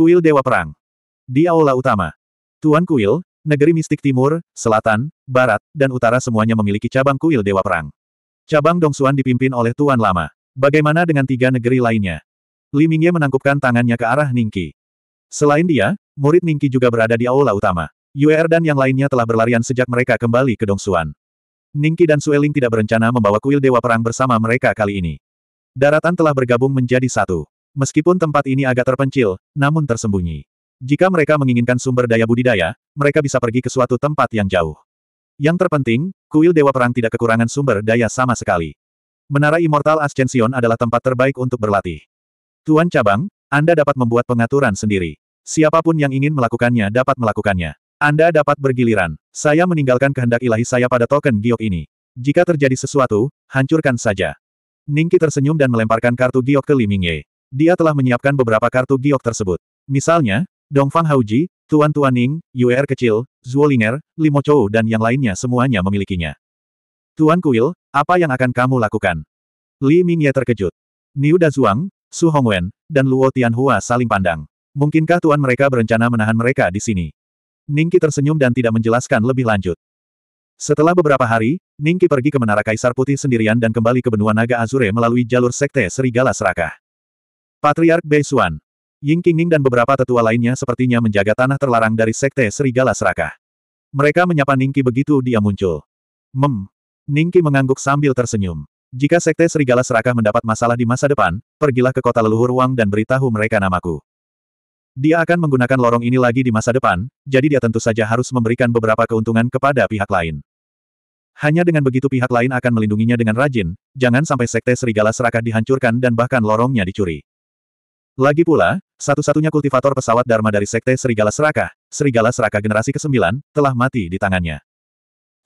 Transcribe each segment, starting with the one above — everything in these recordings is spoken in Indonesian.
Kuil Dewa Perang. Di Aula Utama. Tuan Kuil, negeri mistik timur, selatan, barat, dan utara semuanya memiliki cabang kuil Dewa Perang. Cabang Dongsuan dipimpin oleh Tuan Lama. Bagaimana dengan tiga negeri lainnya? Li Mingye menangkupkan tangannya ke arah Ningki. Selain dia, murid Ningki juga berada di Aula Utama. Yuer er dan yang lainnya telah berlarian sejak mereka kembali ke Dongsuan. Ningki dan Sueling tidak berencana membawa kuil Dewa Perang bersama mereka kali ini. Daratan telah bergabung menjadi satu. Meskipun tempat ini agak terpencil, namun tersembunyi. Jika mereka menginginkan sumber daya budidaya, mereka bisa pergi ke suatu tempat yang jauh. Yang terpenting, kuil Dewa Perang tidak kekurangan sumber daya sama sekali. Menara Immortal Ascension adalah tempat terbaik untuk berlatih. Tuan Cabang, Anda dapat membuat pengaturan sendiri. Siapapun yang ingin melakukannya dapat melakukannya. Anda dapat bergiliran. Saya meninggalkan kehendak ilahi saya pada token giok ini. Jika terjadi sesuatu, hancurkan saja. Ningki tersenyum dan melemparkan kartu giok ke Liming Ye. Dia telah menyiapkan beberapa kartu giok tersebut. Misalnya, Dongfang Haoji, Tuan Tuan Ning, Yu'er kecil, Zuolinger, Limo Chou dan yang lainnya semuanya memilikinya. Tuan Kuil, apa yang akan kamu lakukan? Li Mingye terkejut. Niu Zhuang, Su Hongwen, dan Luo Tianhua saling pandang. Mungkinkah tuan mereka berencana menahan mereka di sini? Ningki tersenyum dan tidak menjelaskan lebih lanjut. Setelah beberapa hari, Ningki pergi ke Menara Kaisar Putih sendirian dan kembali ke benua Naga Azure melalui jalur Sekte Serigala Serakah. Patriark Beisuan. Ying Qingning dan beberapa tetua lainnya sepertinya menjaga tanah terlarang dari Sekte Serigala Serakah. Mereka menyapa Ningki begitu dia muncul. Mem. Ningki mengangguk sambil tersenyum. Jika Sekte Serigala Serakah mendapat masalah di masa depan, pergilah ke kota leluhur Wang dan beritahu mereka namaku. Dia akan menggunakan lorong ini lagi di masa depan, jadi dia tentu saja harus memberikan beberapa keuntungan kepada pihak lain. Hanya dengan begitu pihak lain akan melindunginya dengan rajin, jangan sampai Sekte Serigala Serakah dihancurkan dan bahkan lorongnya dicuri. Lagi pula, satu-satunya kultivator pesawat Dharma dari Sekte Serigala Seraka, Serigala Seraka generasi ke-9, telah mati di tangannya.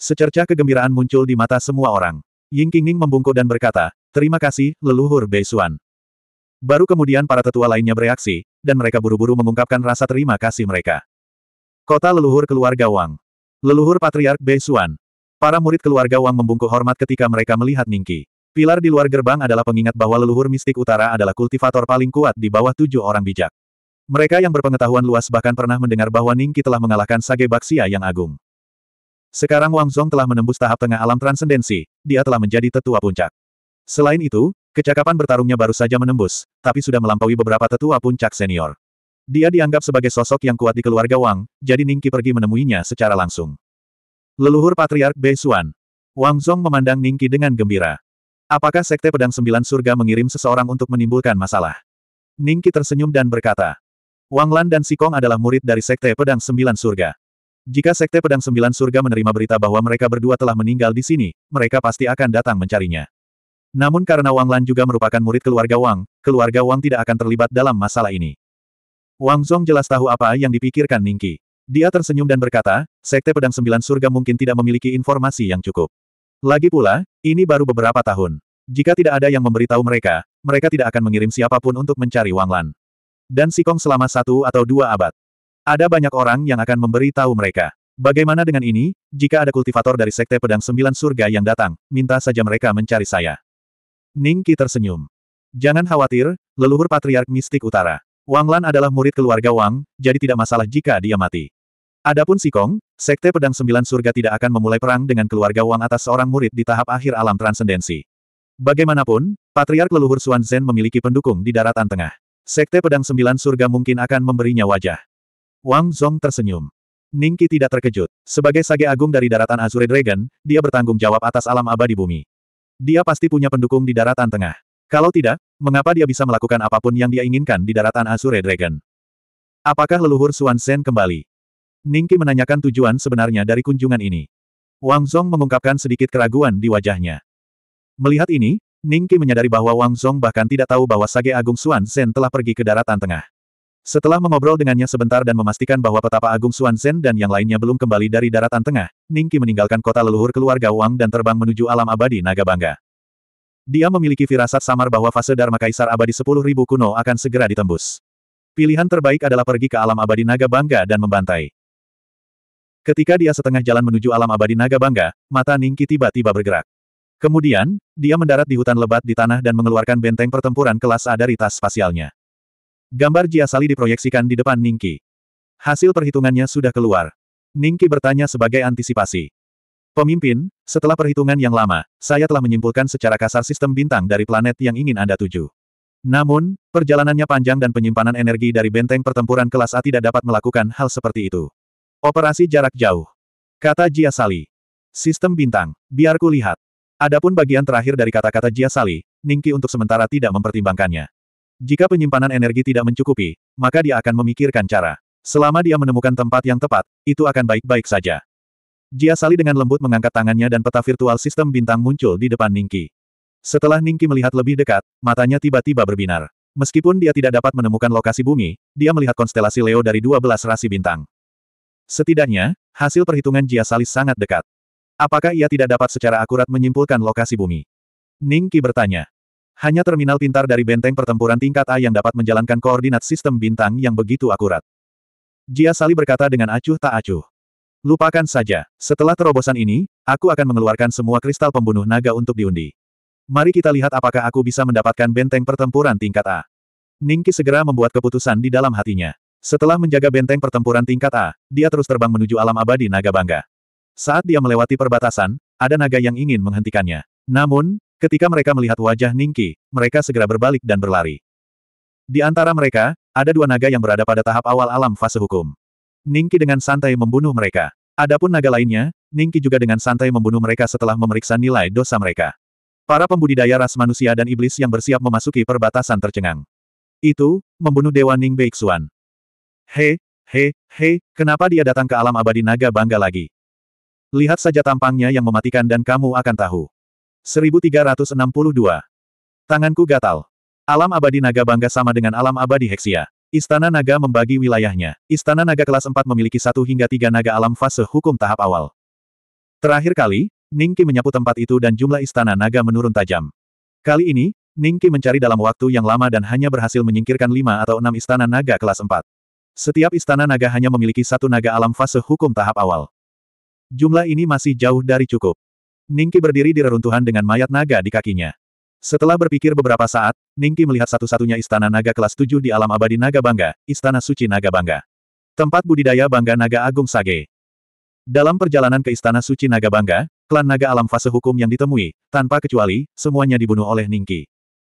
Secerca kegembiraan muncul di mata semua orang. Ying Qingning membungkuk dan berkata, Terima kasih, leluhur Bei Beisuan. Baru kemudian para tetua lainnya bereaksi, dan mereka buru-buru mengungkapkan rasa terima kasih mereka. Kota leluhur keluarga Wang. Leluhur Patriark Bei Beisuan. Para murid keluarga Wang membungkuk hormat ketika mereka melihat Ningki. Pilar di luar gerbang adalah pengingat bahwa leluhur mistik utara adalah kultivator paling kuat di bawah tujuh orang bijak. Mereka yang berpengetahuan luas bahkan pernah mendengar bahwa Ningki telah mengalahkan Sage Baksia yang agung. Sekarang Wang Zhong telah menembus tahap tengah alam transendensi, dia telah menjadi tetua puncak. Selain itu, kecakapan bertarungnya baru saja menembus, tapi sudah melampaui beberapa tetua puncak senior. Dia dianggap sebagai sosok yang kuat di keluarga Wang, jadi Ningki pergi menemuinya secara langsung. Leluhur Patriark Bei Xuan. Wang Zhong memandang Ningki dengan gembira. Apakah Sekte Pedang Sembilan Surga mengirim seseorang untuk menimbulkan masalah? Ningki tersenyum dan berkata, Wang Lan dan Sikong adalah murid dari Sekte Pedang Sembilan Surga. Jika Sekte Pedang Sembilan Surga menerima berita bahwa mereka berdua telah meninggal di sini, mereka pasti akan datang mencarinya. Namun karena Wang Lan juga merupakan murid keluarga Wang, keluarga Wang tidak akan terlibat dalam masalah ini. Wang Zong jelas tahu apa yang dipikirkan Ningki. Dia tersenyum dan berkata, Sekte Pedang Sembilan Surga mungkin tidak memiliki informasi yang cukup. Lagi pula, ini baru beberapa tahun. Jika tidak ada yang memberitahu mereka, mereka tidak akan mengirim siapapun untuk mencari Wang Lan. Dan Sikong selama satu atau dua abad. Ada banyak orang yang akan memberitahu mereka. Bagaimana dengan ini, jika ada kultivator dari Sekte Pedang Sembilan Surga yang datang, minta saja mereka mencari saya. Ning Qi tersenyum. Jangan khawatir, leluhur Patriark Mistik Utara. Wang Lan adalah murid keluarga Wang, jadi tidak masalah jika dia mati. Adapun Sikong, Sekte Pedang Sembilan Surga tidak akan memulai perang dengan keluarga Wang atas seorang murid di tahap akhir alam transendensi. Bagaimanapun, Patriark Leluhur Xuanzhen memiliki pendukung di daratan tengah. Sekte Pedang Sembilan Surga mungkin akan memberinya wajah. Wang Zhong tersenyum. Ningki tidak terkejut. Sebagai sage agung dari daratan Azure Dragon, dia bertanggung jawab atas alam abadi bumi. Dia pasti punya pendukung di daratan tengah. Kalau tidak, mengapa dia bisa melakukan apapun yang dia inginkan di daratan Azure Dragon? Apakah leluhur Xuanzhen kembali? Ningki menanyakan tujuan sebenarnya dari kunjungan ini. Wang Zhong mengungkapkan sedikit keraguan di wajahnya. Melihat ini, Ning Qi menyadari bahwa Wang Zhong bahkan tidak tahu bahwa Sage Agung Xuan Zhen telah pergi ke daratan tengah. Setelah mengobrol dengannya sebentar dan memastikan bahwa petapa Agung Xuan Zhen dan yang lainnya belum kembali dari daratan tengah, Ning Qi meninggalkan kota leluhur keluarga Wang dan terbang menuju alam abadi Naga Bangga. Dia memiliki firasat samar bahwa fase Dharma Kaisar abadi 10.000 kuno akan segera ditembus. Pilihan terbaik adalah pergi ke alam abadi Naga Bangga dan membantai. Ketika dia setengah jalan menuju alam abadi Naga Bangga, mata Ningki tiba-tiba bergerak. Kemudian, dia mendarat di hutan lebat di tanah dan mengeluarkan benteng pertempuran kelas A dari tas spasialnya. Gambar Jiasali diproyeksikan di depan Ningki. Hasil perhitungannya sudah keluar. Ningki bertanya sebagai antisipasi. Pemimpin, setelah perhitungan yang lama, saya telah menyimpulkan secara kasar sistem bintang dari planet yang ingin Anda tuju. Namun, perjalanannya panjang dan penyimpanan energi dari benteng pertempuran kelas A tidak dapat melakukan hal seperti itu. Operasi jarak jauh. Kata Jiasali. Sistem bintang, biar ku lihat. Adapun bagian terakhir dari kata-kata Jia Sali, Ningki untuk sementara tidak mempertimbangkannya. Jika penyimpanan energi tidak mencukupi, maka dia akan memikirkan cara. Selama dia menemukan tempat yang tepat, itu akan baik-baik saja. Jia Sali dengan lembut mengangkat tangannya dan peta virtual sistem bintang muncul di depan Ningki. Setelah Ningki melihat lebih dekat, matanya tiba-tiba berbinar. Meskipun dia tidak dapat menemukan lokasi bumi, dia melihat konstelasi Leo dari 12 rasi bintang. Setidaknya, hasil perhitungan Jia Sali sangat dekat. Apakah ia tidak dapat secara akurat menyimpulkan lokasi bumi? Ning Qi bertanya. Hanya terminal pintar dari benteng pertempuran tingkat A yang dapat menjalankan koordinat sistem bintang yang begitu akurat. Jia Sali berkata dengan acuh tak acuh. Lupakan saja, setelah terobosan ini, aku akan mengeluarkan semua kristal pembunuh naga untuk diundi. Mari kita lihat apakah aku bisa mendapatkan benteng pertempuran tingkat A. Ningki segera membuat keputusan di dalam hatinya. Setelah menjaga benteng pertempuran tingkat A, dia terus terbang menuju alam abadi naga bangga. Saat dia melewati perbatasan, ada naga yang ingin menghentikannya. Namun, ketika mereka melihat wajah Ningki, mereka segera berbalik dan berlari. Di antara mereka, ada dua naga yang berada pada tahap awal alam fase hukum. Ningki dengan santai membunuh mereka. Adapun naga lainnya, Ningki juga dengan santai membunuh mereka setelah memeriksa nilai dosa mereka. Para pembudidaya ras manusia dan iblis yang bersiap memasuki perbatasan tercengang. Itu, membunuh Dewa Ning Beixuan. He, he, he, kenapa dia datang ke alam abadi naga bangga lagi? Lihat saja tampangnya yang mematikan dan kamu akan tahu. 1362. Tanganku gatal. Alam abadi naga bangga sama dengan alam abadi Heksia. Istana naga membagi wilayahnya. Istana naga kelas 4 memiliki satu hingga tiga naga alam fase hukum tahap awal. Terakhir kali, Ningki menyapu tempat itu dan jumlah istana naga menurun tajam. Kali ini, Ningki mencari dalam waktu yang lama dan hanya berhasil menyingkirkan lima atau enam istana naga kelas 4. Setiap istana naga hanya memiliki satu naga alam fase hukum tahap awal. Jumlah ini masih jauh dari cukup. Ningki berdiri di reruntuhan dengan mayat naga di kakinya. Setelah berpikir beberapa saat, Ningki melihat satu-satunya istana naga kelas 7 di alam abadi naga bangga, Istana Suci Naga Bangga. Tempat budidaya bangga naga agung Sage. Dalam perjalanan ke Istana Suci Naga Bangga, klan naga alam fase hukum yang ditemui, tanpa kecuali, semuanya dibunuh oleh Ningki.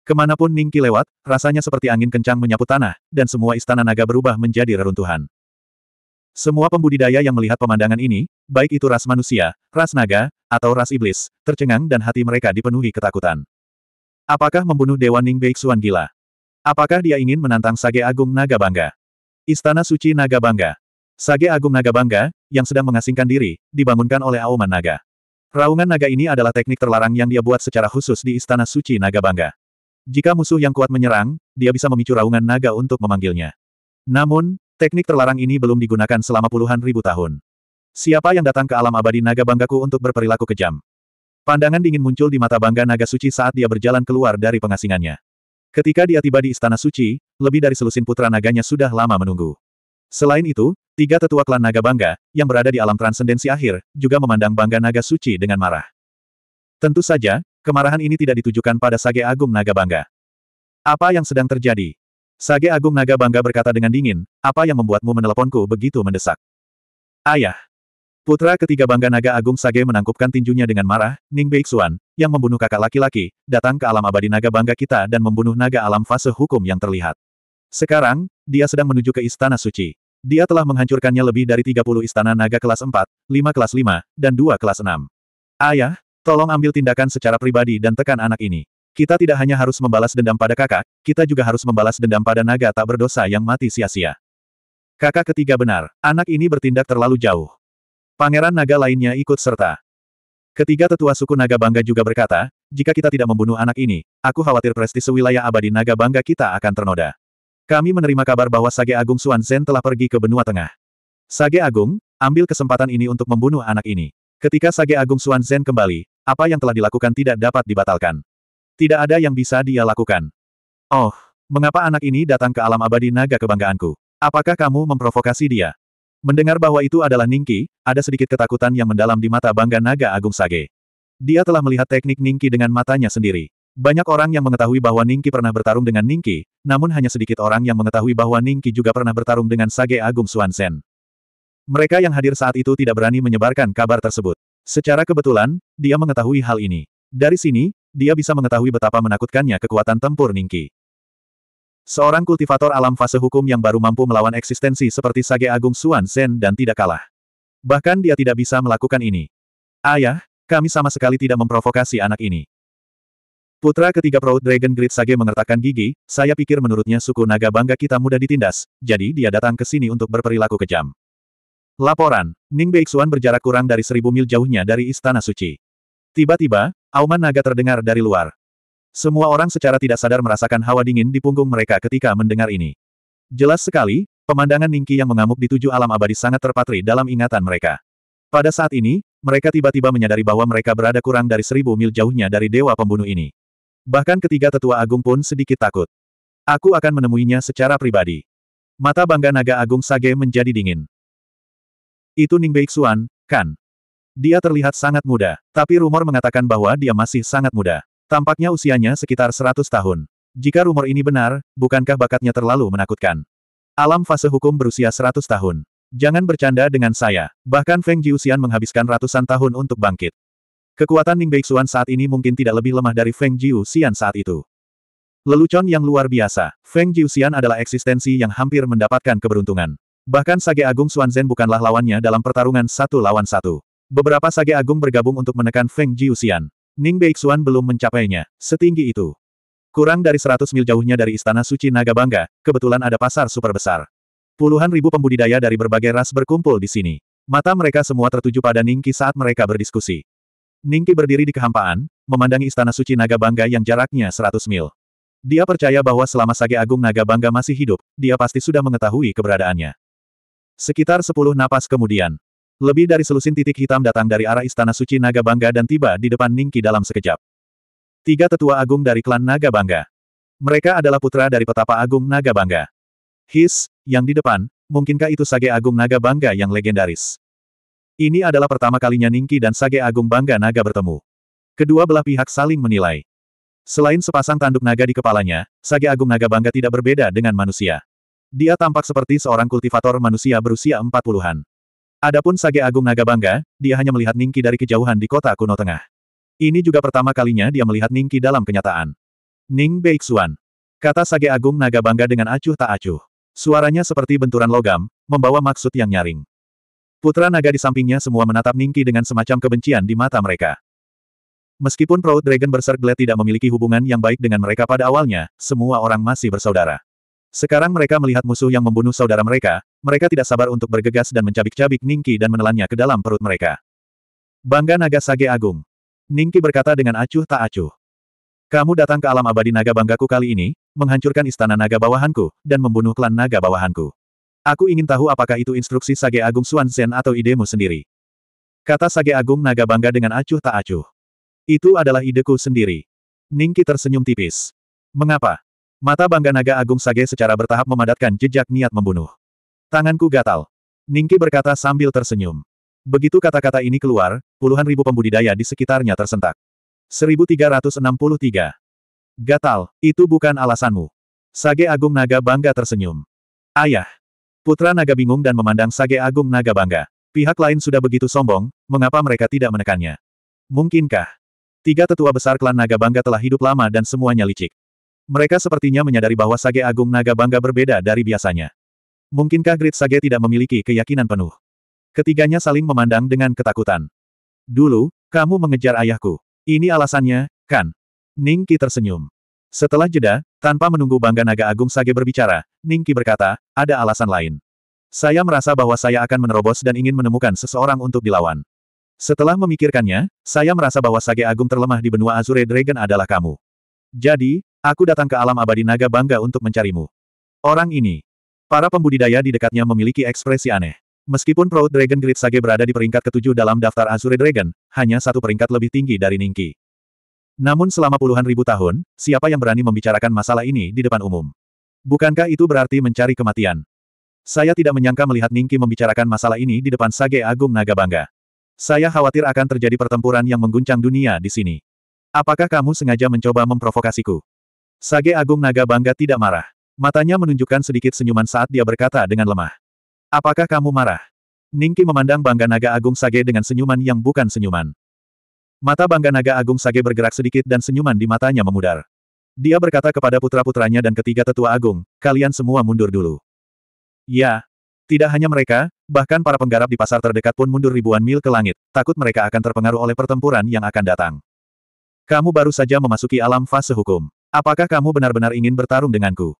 Kemanapun Ningki lewat, rasanya seperti angin kencang menyapu tanah, dan semua istana naga berubah menjadi reruntuhan. Semua pembudidaya yang melihat pemandangan ini, baik itu ras manusia, ras naga, atau ras iblis, tercengang dan hati mereka dipenuhi ketakutan. Apakah membunuh Dewa Ning Beixuan gila? Apakah dia ingin menantang Sage Agung Naga Bangga? Istana Suci Naga Bangga. Sage Agung Naga Bangga, yang sedang mengasingkan diri, dibangunkan oleh Auman Naga. Raungan naga ini adalah teknik terlarang yang dia buat secara khusus di Istana Suci Naga Bangga. Jika musuh yang kuat menyerang, dia bisa memicu raungan naga untuk memanggilnya. Namun, Teknik terlarang ini belum digunakan selama puluhan ribu tahun. Siapa yang datang ke alam abadi naga banggaku untuk berperilaku kejam? Pandangan dingin muncul di mata bangga naga suci saat dia berjalan keluar dari pengasingannya. Ketika dia tiba di istana suci, lebih dari selusin putra naganya sudah lama menunggu. Selain itu, tiga tetua klan naga bangga, yang berada di alam transendensi akhir, juga memandang bangga naga suci dengan marah. Tentu saja, kemarahan ini tidak ditujukan pada sage agung naga bangga. Apa yang sedang terjadi? Sage Agung Naga bangga berkata dengan dingin, apa yang membuatmu meneleponku begitu mendesak? Ayah. Putra ketiga bangga Naga Agung Sage menangkupkan tinjunya dengan marah, Ning Beixuan, yang membunuh kakak laki-laki, datang ke alam abadi Naga bangga kita dan membunuh Naga alam fase hukum yang terlihat. Sekarang, dia sedang menuju ke Istana Suci. Dia telah menghancurkannya lebih dari 30 istana naga kelas 4, 5 kelas 5, dan 2 kelas 6. Ayah, tolong ambil tindakan secara pribadi dan tekan anak ini. Kita tidak hanya harus membalas dendam pada kakak, kita juga harus membalas dendam pada naga tak berdosa yang mati sia-sia. Kakak ketiga benar, anak ini bertindak terlalu jauh. Pangeran naga lainnya ikut serta. Ketiga tetua suku naga bangga juga berkata, jika kita tidak membunuh anak ini, aku khawatir prestise wilayah abadi naga bangga kita akan ternoda. Kami menerima kabar bahwa Sage Agung Suan Zen telah pergi ke benua tengah. Sage Agung, ambil kesempatan ini untuk membunuh anak ini. Ketika Sage Agung Suan Zen kembali, apa yang telah dilakukan tidak dapat dibatalkan. Tidak ada yang bisa dia lakukan. Oh, mengapa anak ini datang ke alam abadi naga kebanggaanku? Apakah kamu memprovokasi dia? Mendengar bahwa itu adalah Ningki, ada sedikit ketakutan yang mendalam di mata bangga naga Agung Sage. Dia telah melihat teknik Ningki dengan matanya sendiri. Banyak orang yang mengetahui bahwa Ningki pernah bertarung dengan Ningki, namun hanya sedikit orang yang mengetahui bahwa Ningki juga pernah bertarung dengan Sage Agung Suansen. Mereka yang hadir saat itu tidak berani menyebarkan kabar tersebut. Secara kebetulan, dia mengetahui hal ini. Dari sini, dia bisa mengetahui betapa menakutkannya kekuatan tempur Ningki. Seorang kultivator alam fase hukum yang baru mampu melawan eksistensi seperti Sage Agung Suan Zen dan tidak kalah. Bahkan dia tidak bisa melakukan ini. Ayah, kami sama sekali tidak memprovokasi anak ini. Putra ketiga Proud Dragon Grid Sage mengertakkan gigi, saya pikir menurutnya suku naga bangga kita mudah ditindas, jadi dia datang ke sini untuk berperilaku kejam. Laporan, Ning Beixuan berjarak kurang dari seribu mil jauhnya dari Istana Suci. Tiba-tiba, auman naga terdengar dari luar. Semua orang secara tidak sadar merasakan hawa dingin di punggung mereka ketika mendengar ini. Jelas sekali, pemandangan Ningki yang mengamuk di tujuh alam abadi sangat terpatri dalam ingatan mereka. Pada saat ini, mereka tiba-tiba menyadari bahwa mereka berada kurang dari seribu mil jauhnya dari dewa pembunuh ini. Bahkan ketiga tetua agung pun sedikit takut. Aku akan menemuinya secara pribadi. Mata bangga naga agung Sage menjadi dingin. Itu Ning Beixuan, kan? Dia terlihat sangat muda, tapi rumor mengatakan bahwa dia masih sangat muda. Tampaknya usianya sekitar 100 tahun. Jika rumor ini benar, bukankah bakatnya terlalu menakutkan? Alam fase hukum berusia 100 tahun. Jangan bercanda dengan saya. Bahkan Feng Jiuxian menghabiskan ratusan tahun untuk bangkit. Kekuatan Ning Beixuan saat ini mungkin tidak lebih lemah dari Feng Jiuxian saat itu. Lelucon yang luar biasa. Feng Jiuxian adalah eksistensi yang hampir mendapatkan keberuntungan. Bahkan Sage Agung Xuanzen bukanlah lawannya dalam pertarungan satu lawan satu. Beberapa sage agung bergabung untuk menekan Feng Jiuxian. Ning Beixuan belum mencapainya, setinggi itu. Kurang dari 100 mil jauhnya dari Istana Suci Naga Bangga, kebetulan ada pasar super besar. Puluhan ribu pembudidaya dari berbagai ras berkumpul di sini. Mata mereka semua tertuju pada Ningki saat mereka berdiskusi. Ningki berdiri di kehampaan, memandangi Istana Suci Naga Bangga yang jaraknya 100 mil. Dia percaya bahwa selama Sage Agung Naga Bangga masih hidup, dia pasti sudah mengetahui keberadaannya. Sekitar sepuluh napas kemudian, lebih dari selusin titik hitam datang dari arah Istana Suci Naga Bangga dan tiba di depan Ningki dalam sekejap. Tiga tetua agung dari klan Naga Bangga. Mereka adalah putra dari petapa agung Naga Bangga. His, yang di depan, mungkinkah itu Sage Agung Naga Bangga yang legendaris? Ini adalah pertama kalinya Ningki dan Sage Agung Bangga Naga bertemu. Kedua belah pihak saling menilai. Selain sepasang tanduk naga di kepalanya, Sage Agung Naga Bangga tidak berbeda dengan manusia. Dia tampak seperti seorang kultivator manusia berusia empat puluhan. Adapun Sage Agung Naga Bangga, dia hanya melihat Ningki dari kejauhan di kota kuno tengah. Ini juga pertama kalinya dia melihat Ningki dalam kenyataan. Ning Beixuan. Kata Sage Agung Naga Bangga dengan acuh tak acuh. Suaranya seperti benturan logam, membawa maksud yang nyaring. Putra naga di sampingnya semua menatap Ningki dengan semacam kebencian di mata mereka. Meskipun Proud Dragon Berserk Glade tidak memiliki hubungan yang baik dengan mereka pada awalnya, semua orang masih bersaudara. Sekarang mereka melihat musuh yang membunuh saudara mereka, mereka tidak sabar untuk bergegas dan mencabik-cabik Ningki dan menelannya ke dalam perut mereka. Bangga Naga Sage Agung. Ningki berkata dengan acuh tak acuh. Kamu datang ke alam abadi naga banggaku kali ini, menghancurkan istana naga bawahanku, dan membunuh klan naga bawahanku. Aku ingin tahu apakah itu instruksi Sage Agung Suan Zen atau idemu sendiri. Kata Sage Agung naga bangga dengan acuh tak acuh. Itu adalah ideku sendiri. Ningki tersenyum tipis. Mengapa? Mata bangga naga agung Sage secara bertahap memadatkan jejak niat membunuh. Tanganku gatal. Ningki berkata sambil tersenyum. Begitu kata-kata ini keluar, puluhan ribu pembudidaya di sekitarnya tersentak. 1363. Gatal, itu bukan alasanmu. Sage Agung Naga Bangga tersenyum. Ayah. Putra Naga bingung dan memandang Sage Agung Naga Bangga. Pihak lain sudah begitu sombong, mengapa mereka tidak menekannya? Mungkinkah? Tiga tetua besar klan Naga Bangga telah hidup lama dan semuanya licik. Mereka sepertinya menyadari bahwa Sage Agung Naga Bangga berbeda dari biasanya. Mungkinkah Great Sage tidak memiliki keyakinan penuh? Ketiganya saling memandang dengan ketakutan. Dulu, kamu mengejar ayahku. Ini alasannya, kan? Ningki tersenyum. Setelah jeda, tanpa menunggu Bangga Naga Agung Sage berbicara, Ningki berkata, ada alasan lain. Saya merasa bahwa saya akan menerobos dan ingin menemukan seseorang untuk dilawan. Setelah memikirkannya, saya merasa bahwa Sage Agung terlemah di benua Azure Dragon adalah kamu. Jadi, Aku datang ke alam abadi naga bangga untuk mencarimu. Orang ini. Para pembudidaya di dekatnya memiliki ekspresi aneh. Meskipun Proud Dragon Great Sage berada di peringkat ketujuh dalam daftar Azure Dragon, hanya satu peringkat lebih tinggi dari Ningki. Namun selama puluhan ribu tahun, siapa yang berani membicarakan masalah ini di depan umum? Bukankah itu berarti mencari kematian? Saya tidak menyangka melihat Ningki membicarakan masalah ini di depan Sage Agung Naga Bangga. Saya khawatir akan terjadi pertempuran yang mengguncang dunia di sini. Apakah kamu sengaja mencoba memprovokasiku? Sage Agung Naga Bangga tidak marah. Matanya menunjukkan sedikit senyuman saat dia berkata dengan lemah. Apakah kamu marah? Ningki memandang Bangga Naga Agung Sage dengan senyuman yang bukan senyuman. Mata Bangga Naga Agung Sage bergerak sedikit dan senyuman di matanya memudar. Dia berkata kepada putra-putranya dan ketiga tetua agung, kalian semua mundur dulu. Ya. Tidak hanya mereka, bahkan para penggarap di pasar terdekat pun mundur ribuan mil ke langit, takut mereka akan terpengaruh oleh pertempuran yang akan datang. Kamu baru saja memasuki alam fase hukum. Apakah kamu benar-benar ingin bertarung denganku?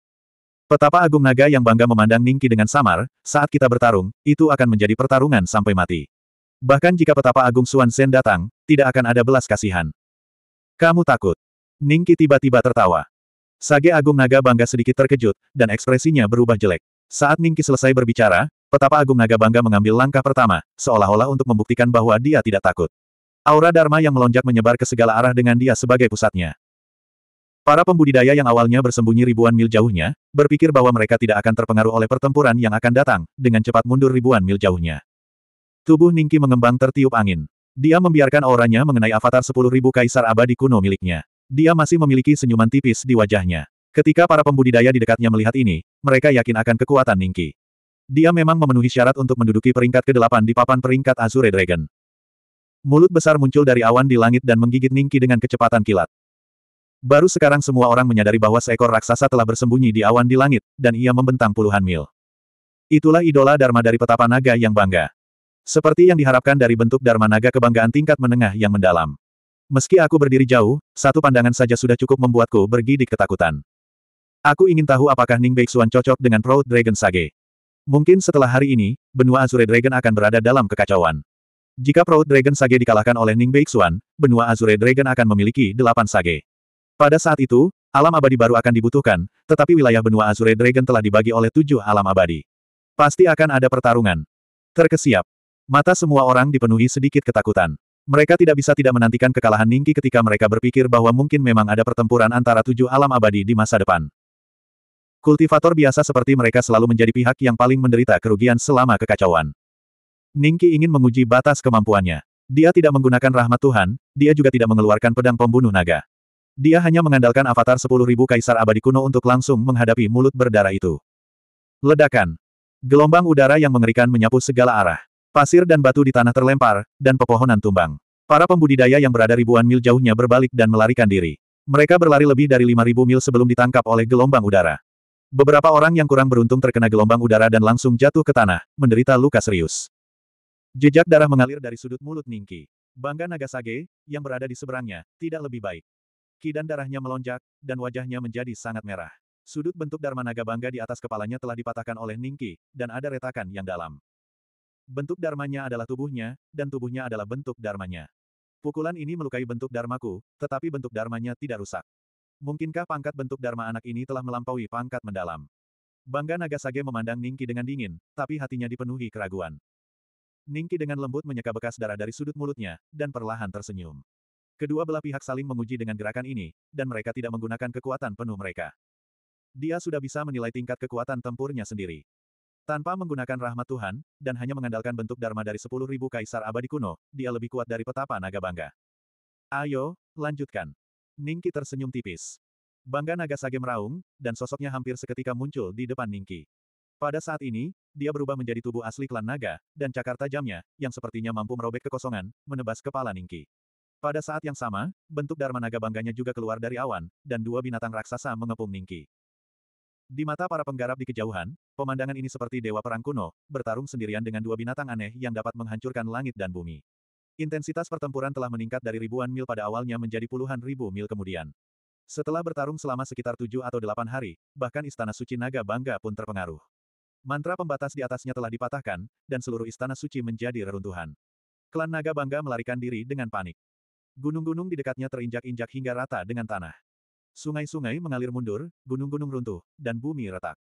Petapa Agung Naga yang bangga memandang Ningki dengan samar, saat kita bertarung, itu akan menjadi pertarungan sampai mati. Bahkan jika petapa Agung Suan Sen datang, tidak akan ada belas kasihan. Kamu takut. Ningki tiba-tiba tertawa. Sage Agung Naga bangga sedikit terkejut, dan ekspresinya berubah jelek. Saat Ningki selesai berbicara, petapa Agung Naga bangga mengambil langkah pertama, seolah-olah untuk membuktikan bahwa dia tidak takut. Aura Dharma yang melonjak menyebar ke segala arah dengan dia sebagai pusatnya. Para pembudidaya yang awalnya bersembunyi ribuan mil jauhnya, berpikir bahwa mereka tidak akan terpengaruh oleh pertempuran yang akan datang, dengan cepat mundur ribuan mil jauhnya. Tubuh Ningki mengembang tertiup angin. Dia membiarkan auranya mengenai avatar 10.000 kaisar abadi kuno miliknya. Dia masih memiliki senyuman tipis di wajahnya. Ketika para pembudidaya di dekatnya melihat ini, mereka yakin akan kekuatan Ningki. Dia memang memenuhi syarat untuk menduduki peringkat ke-8 di papan peringkat Azure Dragon. Mulut besar muncul dari awan di langit dan menggigit Ningki dengan kecepatan kilat. Baru sekarang semua orang menyadari bahwa seekor raksasa telah bersembunyi di awan di langit, dan ia membentang puluhan mil. Itulah idola Dharma dari petapa naga yang bangga. Seperti yang diharapkan dari bentuk Dharma naga kebanggaan tingkat menengah yang mendalam. Meski aku berdiri jauh, satu pandangan saja sudah cukup membuatku bergidik ketakutan. Aku ingin tahu apakah Ning Beixuan cocok dengan Proud Dragon Sage. Mungkin setelah hari ini, benua Azure Dragon akan berada dalam kekacauan. Jika Proud Dragon Sage dikalahkan oleh Ning Beixuan, benua Azure Dragon akan memiliki delapan Sage. Pada saat itu, alam abadi baru akan dibutuhkan, tetapi wilayah benua Azure Dragon telah dibagi oleh tujuh alam abadi. Pasti akan ada pertarungan. Terkesiap. Mata semua orang dipenuhi sedikit ketakutan. Mereka tidak bisa tidak menantikan kekalahan Ningki ketika mereka berpikir bahwa mungkin memang ada pertempuran antara tujuh alam abadi di masa depan. Kultivator biasa seperti mereka selalu menjadi pihak yang paling menderita kerugian selama kekacauan. Ningki ingin menguji batas kemampuannya. Dia tidak menggunakan rahmat Tuhan, dia juga tidak mengeluarkan pedang pembunuh naga. Dia hanya mengandalkan avatar 10.000 kaisar abadi kuno untuk langsung menghadapi mulut berdarah itu. Ledakan. Gelombang udara yang mengerikan menyapu segala arah. Pasir dan batu di tanah terlempar, dan pepohonan tumbang. Para pembudidaya yang berada ribuan mil jauhnya berbalik dan melarikan diri. Mereka berlari lebih dari 5.000 mil sebelum ditangkap oleh gelombang udara. Beberapa orang yang kurang beruntung terkena gelombang udara dan langsung jatuh ke tanah, menderita luka serius. Jejak darah mengalir dari sudut mulut Ningki. Bangga Nagasage, yang berada di seberangnya, tidak lebih baik. Kidan darahnya melonjak, dan wajahnya menjadi sangat merah. Sudut bentuk Dharma Naga Bangga di atas kepalanya telah dipatahkan oleh Ningki, dan ada retakan yang dalam. Bentuk Dharmanya adalah tubuhnya, dan tubuhnya adalah bentuk Dharmanya. Pukulan ini melukai bentuk Dharmaku, tetapi bentuk Dharmanya tidak rusak. Mungkinkah pangkat bentuk Dharma anak ini telah melampaui pangkat mendalam? Bangga Naga Sage memandang Ningki dengan dingin, tapi hatinya dipenuhi keraguan. Ningki dengan lembut menyeka bekas darah dari sudut mulutnya, dan perlahan tersenyum. Kedua belah pihak saling menguji dengan gerakan ini, dan mereka tidak menggunakan kekuatan penuh mereka. Dia sudah bisa menilai tingkat kekuatan tempurnya sendiri. Tanpa menggunakan rahmat Tuhan, dan hanya mengandalkan bentuk Dharma dari 10.000 kaisar abadi kuno, dia lebih kuat dari petapa naga bangga. Ayo, lanjutkan. Ningki tersenyum tipis. Bangga naga sage meraung, dan sosoknya hampir seketika muncul di depan Ningki. Pada saat ini, dia berubah menjadi tubuh asli klan naga, dan cakar tajamnya, yang sepertinya mampu merobek kekosongan, menebas kepala Ningki. Pada saat yang sama, bentuk Dharma Naga bangganya juga keluar dari awan, dan dua binatang raksasa mengepung Ningki. Di mata para penggarap di kejauhan, pemandangan ini seperti dewa perang kuno, bertarung sendirian dengan dua binatang aneh yang dapat menghancurkan langit dan bumi. Intensitas pertempuran telah meningkat dari ribuan mil pada awalnya menjadi puluhan ribu mil kemudian. Setelah bertarung selama sekitar tujuh atau delapan hari, bahkan Istana Suci Naga Bangga pun terpengaruh. Mantra pembatas di atasnya telah dipatahkan, dan seluruh Istana Suci menjadi reruntuhan. Klan Naga Bangga melarikan diri dengan panik. Gunung-gunung di dekatnya terinjak-injak hingga rata dengan tanah. Sungai-sungai mengalir mundur, gunung-gunung runtuh, dan bumi retak.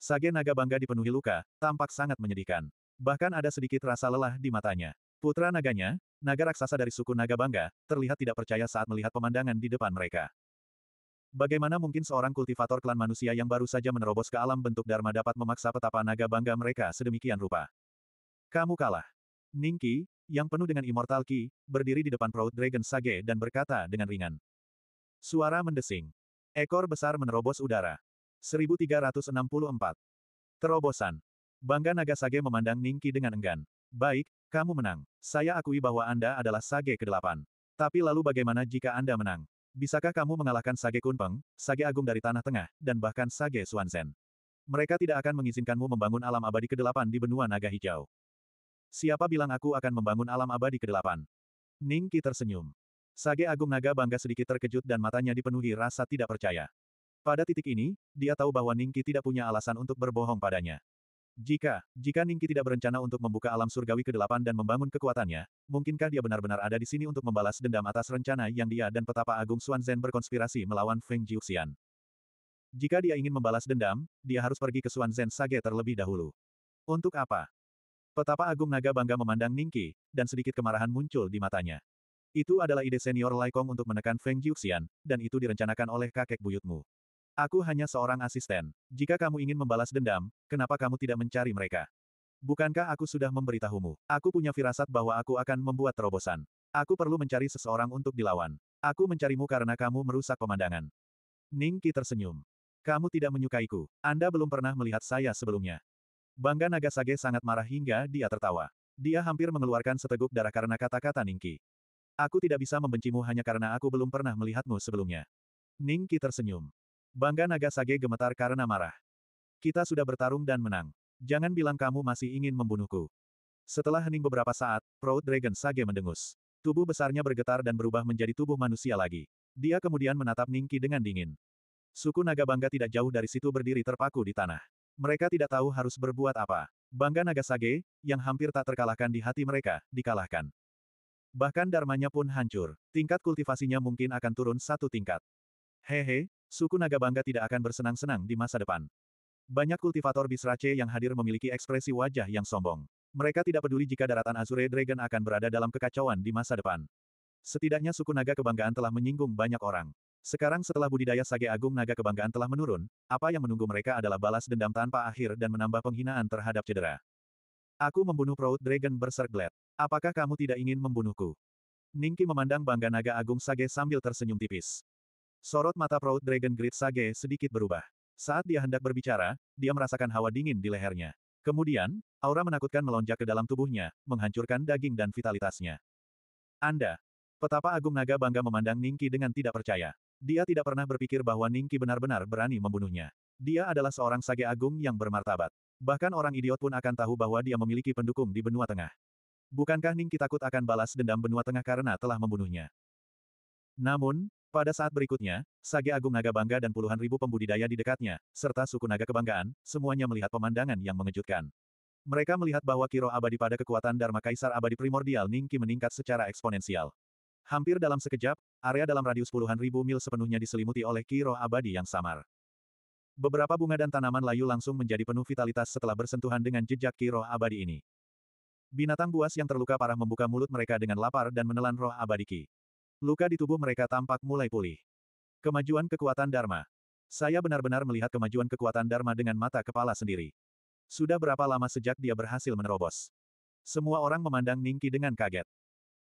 Sage naga bangga dipenuhi luka, tampak sangat menyedihkan. Bahkan ada sedikit rasa lelah di matanya. Putra naganya, naga raksasa dari suku naga bangga, terlihat tidak percaya saat melihat pemandangan di depan mereka. Bagaimana mungkin seorang kultivator klan manusia yang baru saja menerobos ke alam bentuk Dharma dapat memaksa petapa naga bangga mereka sedemikian rupa? Kamu kalah. Ningki, yang penuh dengan immortal ki, berdiri di depan Proud Dragon Sage dan berkata dengan ringan. Suara mendesing. Ekor besar menerobos udara. 1364. Terobosan. Bangga Naga Sage memandang Ningki dengan enggan. Baik, kamu menang. Saya akui bahwa Anda adalah Sage ke-8. Tapi lalu bagaimana jika Anda menang? Bisakah kamu mengalahkan Sage Kunpeng, Sage Agung dari Tanah Tengah, dan bahkan Sage Suanzen? Mereka tidak akan mengizinkanmu membangun alam abadi ke-8 di benua naga hijau. Siapa bilang aku akan membangun alam abadi ke-8? Qi tersenyum. Sage Agung Naga bangga sedikit terkejut dan matanya dipenuhi rasa tidak percaya. Pada titik ini, dia tahu bahwa Ning Qi tidak punya alasan untuk berbohong padanya. Jika, jika Ning Qi tidak berencana untuk membuka alam surgawi ke-8 dan membangun kekuatannya, mungkinkah dia benar-benar ada di sini untuk membalas dendam atas rencana yang dia dan petapa Agung Xuan Zhen berkonspirasi melawan Feng Jiuxian? Jika dia ingin membalas dendam, dia harus pergi ke Xuan Zhen Sage terlebih dahulu. Untuk apa? Petapa Agung Naga bangga memandang Ningki, dan sedikit kemarahan muncul di matanya. Itu adalah ide senior Laikong untuk menekan Feng Jiuxian, dan itu direncanakan oleh kakek buyutmu. Aku hanya seorang asisten. Jika kamu ingin membalas dendam, kenapa kamu tidak mencari mereka? Bukankah aku sudah memberitahumu? Aku punya firasat bahwa aku akan membuat terobosan. Aku perlu mencari seseorang untuk dilawan. Aku mencarimu karena kamu merusak pemandangan. Ningki tersenyum. Kamu tidak menyukaiku. Anda belum pernah melihat saya sebelumnya. Bangga Naga Sage sangat marah hingga dia tertawa. Dia hampir mengeluarkan seteguk darah karena kata-kata Ningki. Aku tidak bisa membencimu hanya karena aku belum pernah melihatmu sebelumnya. Ningki tersenyum. Bangga Naga Sage gemetar karena marah. Kita sudah bertarung dan menang. Jangan bilang kamu masih ingin membunuhku. Setelah hening beberapa saat, Proud Dragon Sage mendengus. Tubuh besarnya bergetar dan berubah menjadi tubuh manusia lagi. Dia kemudian menatap Ningki dengan dingin. Suku naga bangga tidak jauh dari situ berdiri terpaku di tanah. Mereka tidak tahu harus berbuat apa. Bangga Naga Sage, yang hampir tak terkalahkan di hati mereka, dikalahkan. Bahkan darmanya pun hancur. Tingkat kultivasinya mungkin akan turun satu tingkat. Hehe, suku naga bangga tidak akan bersenang-senang di masa depan. Banyak kultivator Bisrace yang hadir memiliki ekspresi wajah yang sombong. Mereka tidak peduli jika daratan Azure Dragon akan berada dalam kekacauan di masa depan. Setidaknya suku naga kebanggaan telah menyinggung banyak orang. Sekarang setelah budidaya Sage Agung Naga Kebanggaan telah menurun, apa yang menunggu mereka adalah balas dendam tanpa akhir dan menambah penghinaan terhadap cedera. Aku membunuh Proud Dragon Berserklet. Apakah kamu tidak ingin membunuhku? Ningki memandang bangga Naga Agung Sage sambil tersenyum tipis. Sorot mata Proud Dragon Great Sage sedikit berubah. Saat dia hendak berbicara, dia merasakan hawa dingin di lehernya. Kemudian, aura menakutkan melonjak ke dalam tubuhnya, menghancurkan daging dan vitalitasnya. Anda. Petapa Agung Naga bangga memandang Ningki dengan tidak percaya. Dia tidak pernah berpikir bahwa Ningki benar-benar berani membunuhnya. Dia adalah seorang sage agung yang bermartabat. Bahkan orang idiot pun akan tahu bahwa dia memiliki pendukung di benua tengah. Bukankah Ningki takut akan balas dendam benua tengah karena telah membunuhnya? Namun, pada saat berikutnya, Sage Agung Naga Bangga dan puluhan ribu pembudidaya di dekatnya, serta suku naga kebanggaan, semuanya melihat pemandangan yang mengejutkan. Mereka melihat bahwa Kiro abadi pada kekuatan Dharma Kaisar abadi primordial Ningki meningkat secara eksponensial. Hampir dalam sekejap, area dalam radius puluhan ribu mil sepenuhnya diselimuti oleh kiro abadi yang samar. Beberapa bunga dan tanaman layu langsung menjadi penuh vitalitas setelah bersentuhan dengan jejak kiro abadi ini. Binatang buas yang terluka parah membuka mulut mereka dengan lapar dan menelan roh abadi ki. Luka di tubuh mereka tampak mulai pulih. Kemajuan kekuatan Dharma. Saya benar-benar melihat kemajuan kekuatan Dharma dengan mata kepala sendiri. Sudah berapa lama sejak dia berhasil menerobos? Semua orang memandang Ningki dengan kaget.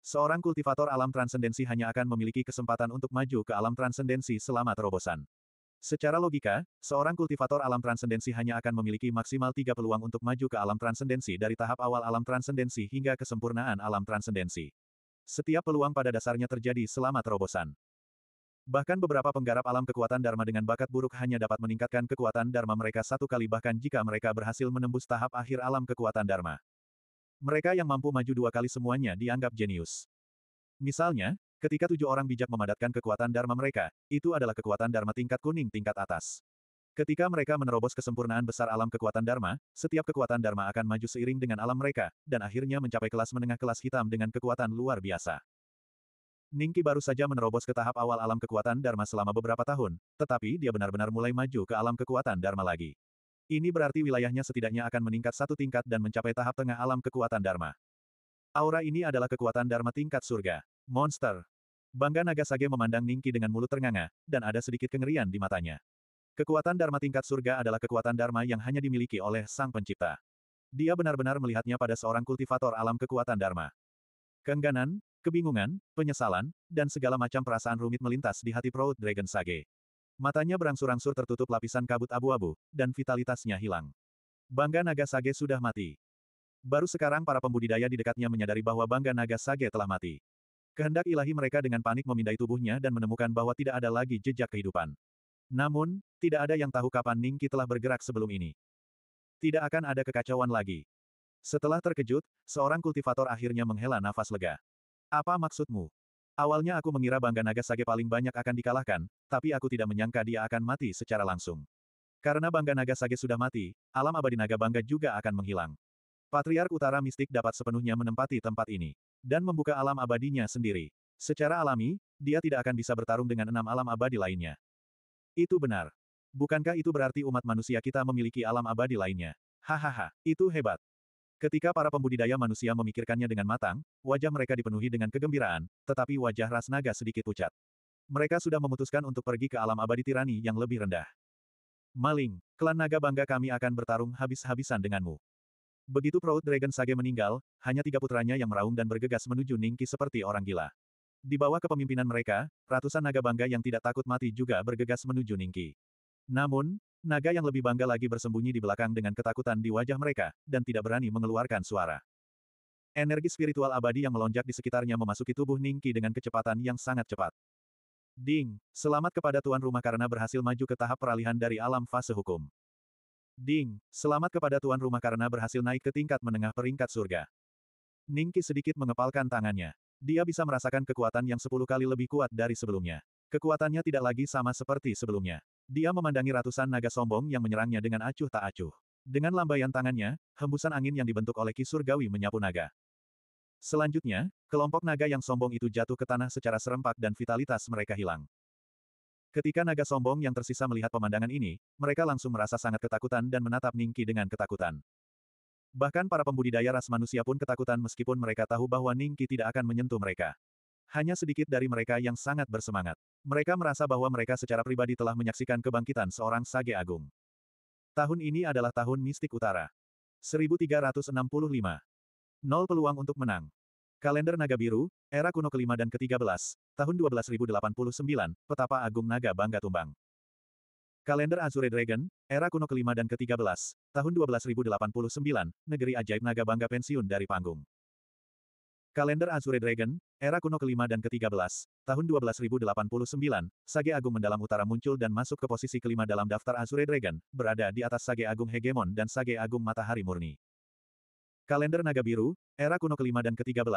Seorang kultivator alam transendensi hanya akan memiliki kesempatan untuk maju ke alam transendensi selama terobosan. Secara logika, seorang kultivator alam transendensi hanya akan memiliki maksimal tiga peluang untuk maju ke alam transendensi dari tahap awal alam transendensi hingga kesempurnaan alam transendensi. Setiap peluang pada dasarnya terjadi selama terobosan. Bahkan beberapa penggarap alam kekuatan Dharma dengan bakat buruk hanya dapat meningkatkan kekuatan Dharma mereka satu kali bahkan jika mereka berhasil menembus tahap akhir alam kekuatan Dharma. Mereka yang mampu maju dua kali semuanya dianggap jenius. Misalnya, ketika tujuh orang bijak memadatkan kekuatan Dharma mereka, itu adalah kekuatan Dharma tingkat kuning tingkat atas. Ketika mereka menerobos kesempurnaan besar alam kekuatan Dharma, setiap kekuatan Dharma akan maju seiring dengan alam mereka, dan akhirnya mencapai kelas menengah kelas hitam dengan kekuatan luar biasa. Ningki baru saja menerobos ke tahap awal alam kekuatan Dharma selama beberapa tahun, tetapi dia benar-benar mulai maju ke alam kekuatan Dharma lagi. Ini berarti wilayahnya setidaknya akan meningkat satu tingkat dan mencapai tahap tengah alam kekuatan Dharma. Aura ini adalah kekuatan Dharma tingkat surga. Monster. Bangga Naga Sage memandang Ningki dengan mulut ternganga, dan ada sedikit kengerian di matanya. Kekuatan Dharma tingkat surga adalah kekuatan Dharma yang hanya dimiliki oleh Sang Pencipta. Dia benar-benar melihatnya pada seorang kultivator alam kekuatan Dharma. Kengganan, kebingungan, penyesalan, dan segala macam perasaan rumit melintas di hati Proud Dragon Sage. Matanya berangsur-angsur tertutup lapisan kabut abu-abu, dan vitalitasnya hilang. Bangga Naga Sage sudah mati. Baru sekarang para pembudidaya di dekatnya menyadari bahwa Bangga Naga Sage telah mati. Kehendak ilahi mereka dengan panik memindai tubuhnya dan menemukan bahwa tidak ada lagi jejak kehidupan. Namun, tidak ada yang tahu kapan Ningki telah bergerak sebelum ini. Tidak akan ada kekacauan lagi. Setelah terkejut, seorang kultivator akhirnya menghela nafas lega. Apa maksudmu? Awalnya aku mengira Bangga Naga Sage paling banyak akan dikalahkan, tapi aku tidak menyangka dia akan mati secara langsung. Karena Bangga Naga Sage sudah mati, alam abadi Naga Bangga juga akan menghilang. Patriark Utara Mistik dapat sepenuhnya menempati tempat ini. Dan membuka alam abadinya sendiri. Secara alami, dia tidak akan bisa bertarung dengan enam alam abadi lainnya. Itu benar. Bukankah itu berarti umat manusia kita memiliki alam abadi lainnya? Hahaha, itu hebat. Ketika para pembudidaya manusia memikirkannya dengan matang, wajah mereka dipenuhi dengan kegembiraan, tetapi wajah ras naga sedikit pucat. Mereka sudah memutuskan untuk pergi ke alam abadi tirani yang lebih rendah. Maling, klan naga bangga kami akan bertarung habis-habisan denganmu. Begitu Proud Dragon Sage meninggal, hanya tiga putranya yang meraung dan bergegas menuju Ningki seperti orang gila. Di bawah kepemimpinan mereka, ratusan naga bangga yang tidak takut mati juga bergegas menuju Ningki. Namun, Naga yang lebih bangga lagi bersembunyi di belakang dengan ketakutan di wajah mereka, dan tidak berani mengeluarkan suara. Energi spiritual abadi yang melonjak di sekitarnya memasuki tubuh Ningki dengan kecepatan yang sangat cepat. Ding, selamat kepada tuan rumah karena berhasil maju ke tahap peralihan dari alam fase hukum. Ding, selamat kepada tuan rumah karena berhasil naik ke tingkat menengah peringkat surga. Ningki sedikit mengepalkan tangannya. Dia bisa merasakan kekuatan yang sepuluh kali lebih kuat dari sebelumnya. Kekuatannya tidak lagi sama seperti sebelumnya. Dia memandangi ratusan naga sombong yang menyerangnya dengan acuh tak acuh. Dengan lambaian tangannya, hembusan angin yang dibentuk oleh Kisurgawi menyapu naga. Selanjutnya, kelompok naga yang sombong itu jatuh ke tanah secara serempak dan vitalitas mereka hilang. Ketika naga sombong yang tersisa melihat pemandangan ini, mereka langsung merasa sangat ketakutan dan menatap Ningki dengan ketakutan. Bahkan para pembudidaya ras manusia pun ketakutan meskipun mereka tahu bahwa Ningki tidak akan menyentuh mereka. Hanya sedikit dari mereka yang sangat bersemangat. Mereka merasa bahwa mereka secara pribadi telah menyaksikan kebangkitan seorang sage agung. Tahun ini adalah tahun mistik utara. 1365. Nol peluang untuk menang. Kalender Naga Biru, Era Kuno kelima dan ke-13, tahun 12089, Petapa Agung Naga Bangga Tumbang. Kalender Azure Dragon, Era Kuno kelima dan ke-13, tahun 12089, Negeri Ajaib Naga Bangga Pensiun dari Panggung. Kalender Azure Dragon, Era Kuno kelima dan ke-13, tahun 12089, Sage Agung Mendalam Utara muncul dan masuk ke posisi kelima dalam daftar Azure Dragon, berada di atas Sage Agung Hegemon dan Sage Agung Matahari Murni. Kalender Naga Biru, Era Kuno kelima dan ke-13,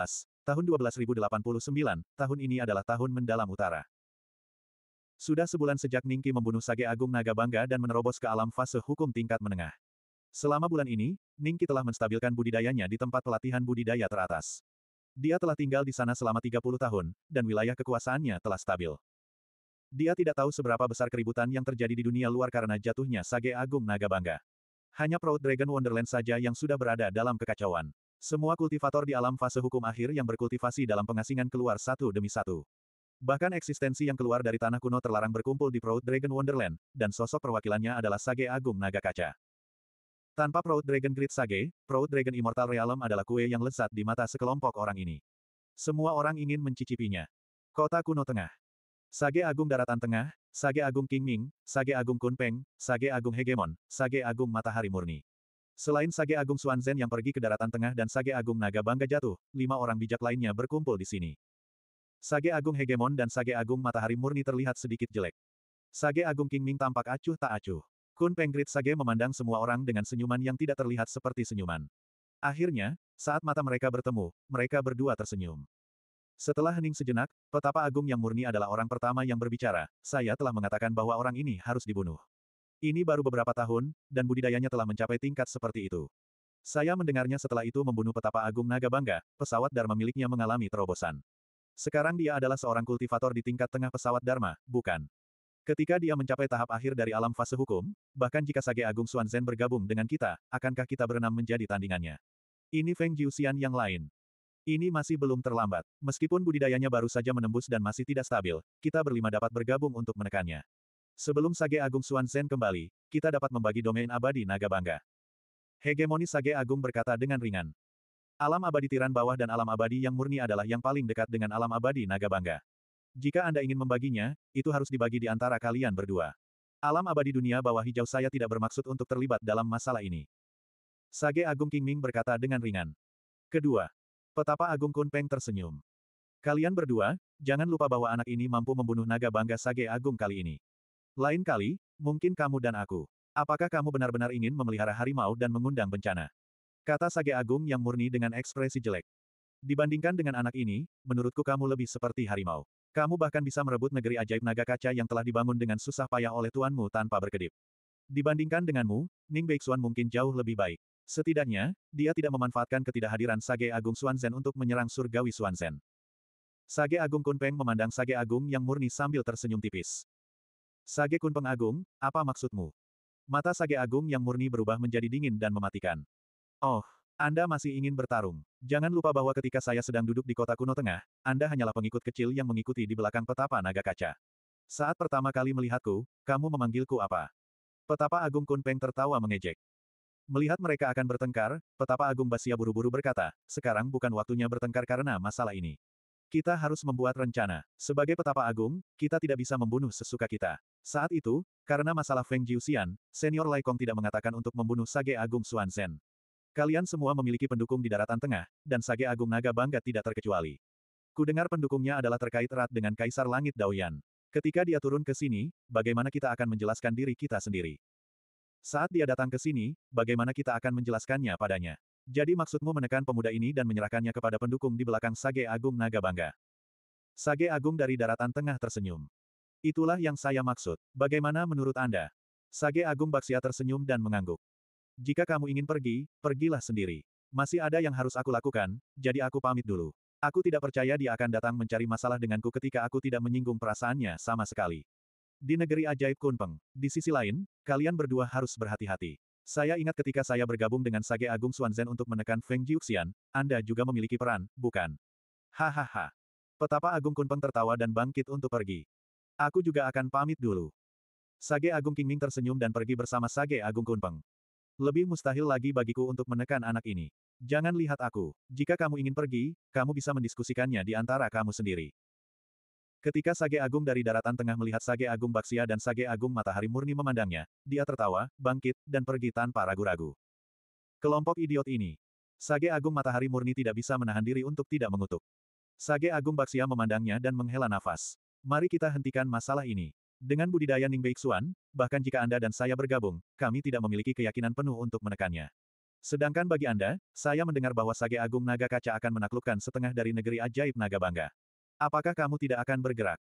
tahun 12089, tahun ini adalah tahun Mendalam Utara. Sudah sebulan sejak Ningki membunuh Sage Agung Naga Bangga dan menerobos ke alam fase hukum tingkat menengah. Selama bulan ini, Ningki telah menstabilkan budidayanya di tempat pelatihan budidaya teratas. Dia telah tinggal di sana selama 30 tahun, dan wilayah kekuasaannya telah stabil. Dia tidak tahu seberapa besar keributan yang terjadi di dunia luar karena jatuhnya Sage Agung Naga Bangga. Hanya Proud Dragon Wonderland saja yang sudah berada dalam kekacauan. Semua kultivator di alam fase hukum akhir yang berkultivasi dalam pengasingan keluar satu demi satu. Bahkan eksistensi yang keluar dari tanah kuno terlarang berkumpul di Proud Dragon Wonderland, dan sosok perwakilannya adalah Sage Agung Naga Kaca. Tanpa Proud Dragon Great Sage, Proud Dragon Immortal Realm adalah kue yang lezat di mata sekelompok orang ini. Semua orang ingin mencicipinya. Kota kuno tengah. Sage Agung Daratan Tengah, Sage Agung King Ming, Sage Agung Kunpeng, Sage Agung Hegemon, Sage Agung Matahari Murni. Selain Sage Agung Suanzen yang pergi ke Daratan Tengah dan Sage Agung Naga Bangga Jatuh, lima orang bijak lainnya berkumpul di sini. Sage Agung Hegemon dan Sage Agung Matahari Murni terlihat sedikit jelek. Sage Agung King Ming tampak acuh tak acuh. Kun Penggrit Sage memandang semua orang dengan senyuman yang tidak terlihat seperti senyuman. Akhirnya, saat mata mereka bertemu, mereka berdua tersenyum. Setelah hening sejenak, petapa agung yang murni adalah orang pertama yang berbicara, saya telah mengatakan bahwa orang ini harus dibunuh. Ini baru beberapa tahun, dan budidayanya telah mencapai tingkat seperti itu. Saya mendengarnya setelah itu membunuh petapa agung naga bangga, pesawat Dharma miliknya mengalami terobosan. Sekarang dia adalah seorang kultivator di tingkat tengah pesawat Dharma, bukan. Ketika dia mencapai tahap akhir dari alam fase hukum, bahkan jika Sage Agung Suan Zhen bergabung dengan kita, akankah kita berenam menjadi tandingannya? Ini Feng Jiuxian yang lain. Ini masih belum terlambat. Meskipun budidayanya baru saja menembus dan masih tidak stabil, kita berlima dapat bergabung untuk menekannya. Sebelum Sage Agung Suan Zhen kembali, kita dapat membagi domain abadi naga bangga. Hegemoni Sage Agung berkata dengan ringan. Alam abadi tiran bawah dan alam abadi yang murni adalah yang paling dekat dengan alam abadi naga bangga. Jika Anda ingin membaginya, itu harus dibagi di antara kalian berdua. Alam abadi dunia bawah hijau saya tidak bermaksud untuk terlibat dalam masalah ini. Sage Agung King Ming berkata dengan ringan. Kedua, petapa Agung Kun Peng tersenyum. Kalian berdua, jangan lupa bahwa anak ini mampu membunuh naga bangga Sage Agung kali ini. Lain kali, mungkin kamu dan aku. Apakah kamu benar-benar ingin memelihara harimau dan mengundang bencana? Kata Sage Agung yang murni dengan ekspresi jelek. Dibandingkan dengan anak ini, menurutku kamu lebih seperti harimau. Kamu bahkan bisa merebut negeri ajaib naga kaca yang telah dibangun dengan susah payah oleh tuanmu tanpa berkedip. Dibandingkan denganmu, Ning Beixuan mungkin jauh lebih baik. Setidaknya, dia tidak memanfaatkan ketidakhadiran Sage Agung Xuanzen untuk menyerang surgawi Xuanzen. Sage Agung Kunpeng memandang Sage Agung yang murni sambil tersenyum tipis. Sage Kunpeng Agung, apa maksudmu? Mata Sage Agung yang murni berubah menjadi dingin dan mematikan. Oh, anda masih ingin bertarung. Jangan lupa bahwa ketika saya sedang duduk di kota kuno tengah, Anda hanyalah pengikut kecil yang mengikuti di belakang petapa naga kaca. Saat pertama kali melihatku, kamu memanggilku apa? Petapa Agung Kunpeng tertawa mengejek. Melihat mereka akan bertengkar, Petapa Agung Basia buru-buru berkata, sekarang bukan waktunya bertengkar karena masalah ini. Kita harus membuat rencana. Sebagai petapa agung, kita tidak bisa membunuh sesuka kita. Saat itu, karena masalah Feng Jiuxian, senior Lai Kong tidak mengatakan untuk membunuh Sage Agung Xuanzhen. Kalian semua memiliki pendukung di daratan tengah, dan Sage Agung Naga Bangga tidak terkecuali. Kudengar pendukungnya adalah terkait erat dengan Kaisar Langit Daoyan. Ketika dia turun ke sini, bagaimana kita akan menjelaskan diri kita sendiri? Saat dia datang ke sini, bagaimana kita akan menjelaskannya padanya? Jadi maksudmu menekan pemuda ini dan menyerahkannya kepada pendukung di belakang Sage Agung Naga Bangga. Sage Agung dari daratan tengah tersenyum. Itulah yang saya maksud. Bagaimana menurut Anda? Sage Agung Baksia tersenyum dan mengangguk. Jika kamu ingin pergi, pergilah sendiri. Masih ada yang harus aku lakukan, jadi aku pamit dulu. Aku tidak percaya dia akan datang mencari masalah denganku ketika aku tidak menyinggung perasaannya sama sekali. Di negeri ajaib Kunpeng. Di sisi lain, kalian berdua harus berhati-hati. Saya ingat ketika saya bergabung dengan Sage Agung Xuanzen untuk menekan Feng Jiuxian, Anda juga memiliki peran, bukan? Hahaha. Petapa Agung Kunpeng tertawa dan bangkit untuk pergi. Aku juga akan pamit dulu. Sage Agung Qingming tersenyum dan pergi bersama Sage Agung Kunpeng. Lebih mustahil lagi bagiku untuk menekan anak ini. Jangan lihat aku. Jika kamu ingin pergi, kamu bisa mendiskusikannya di antara kamu sendiri. Ketika Sage Agung dari daratan tengah melihat Sage Agung Baksia dan Sage Agung Matahari Murni memandangnya, dia tertawa, bangkit, dan pergi tanpa ragu-ragu. Kelompok idiot ini. Sage Agung Matahari Murni tidak bisa menahan diri untuk tidak mengutuk. Sage Agung Baksia memandangnya dan menghela nafas. Mari kita hentikan masalah ini. Dengan budidaya Ning Beixuan, bahkan jika Anda dan saya bergabung, kami tidak memiliki keyakinan penuh untuk menekannya. Sedangkan bagi Anda, saya mendengar bahwa Sage Agung Naga Kaca akan menaklukkan setengah dari negeri ajaib Naga Bangga. Apakah kamu tidak akan bergerak?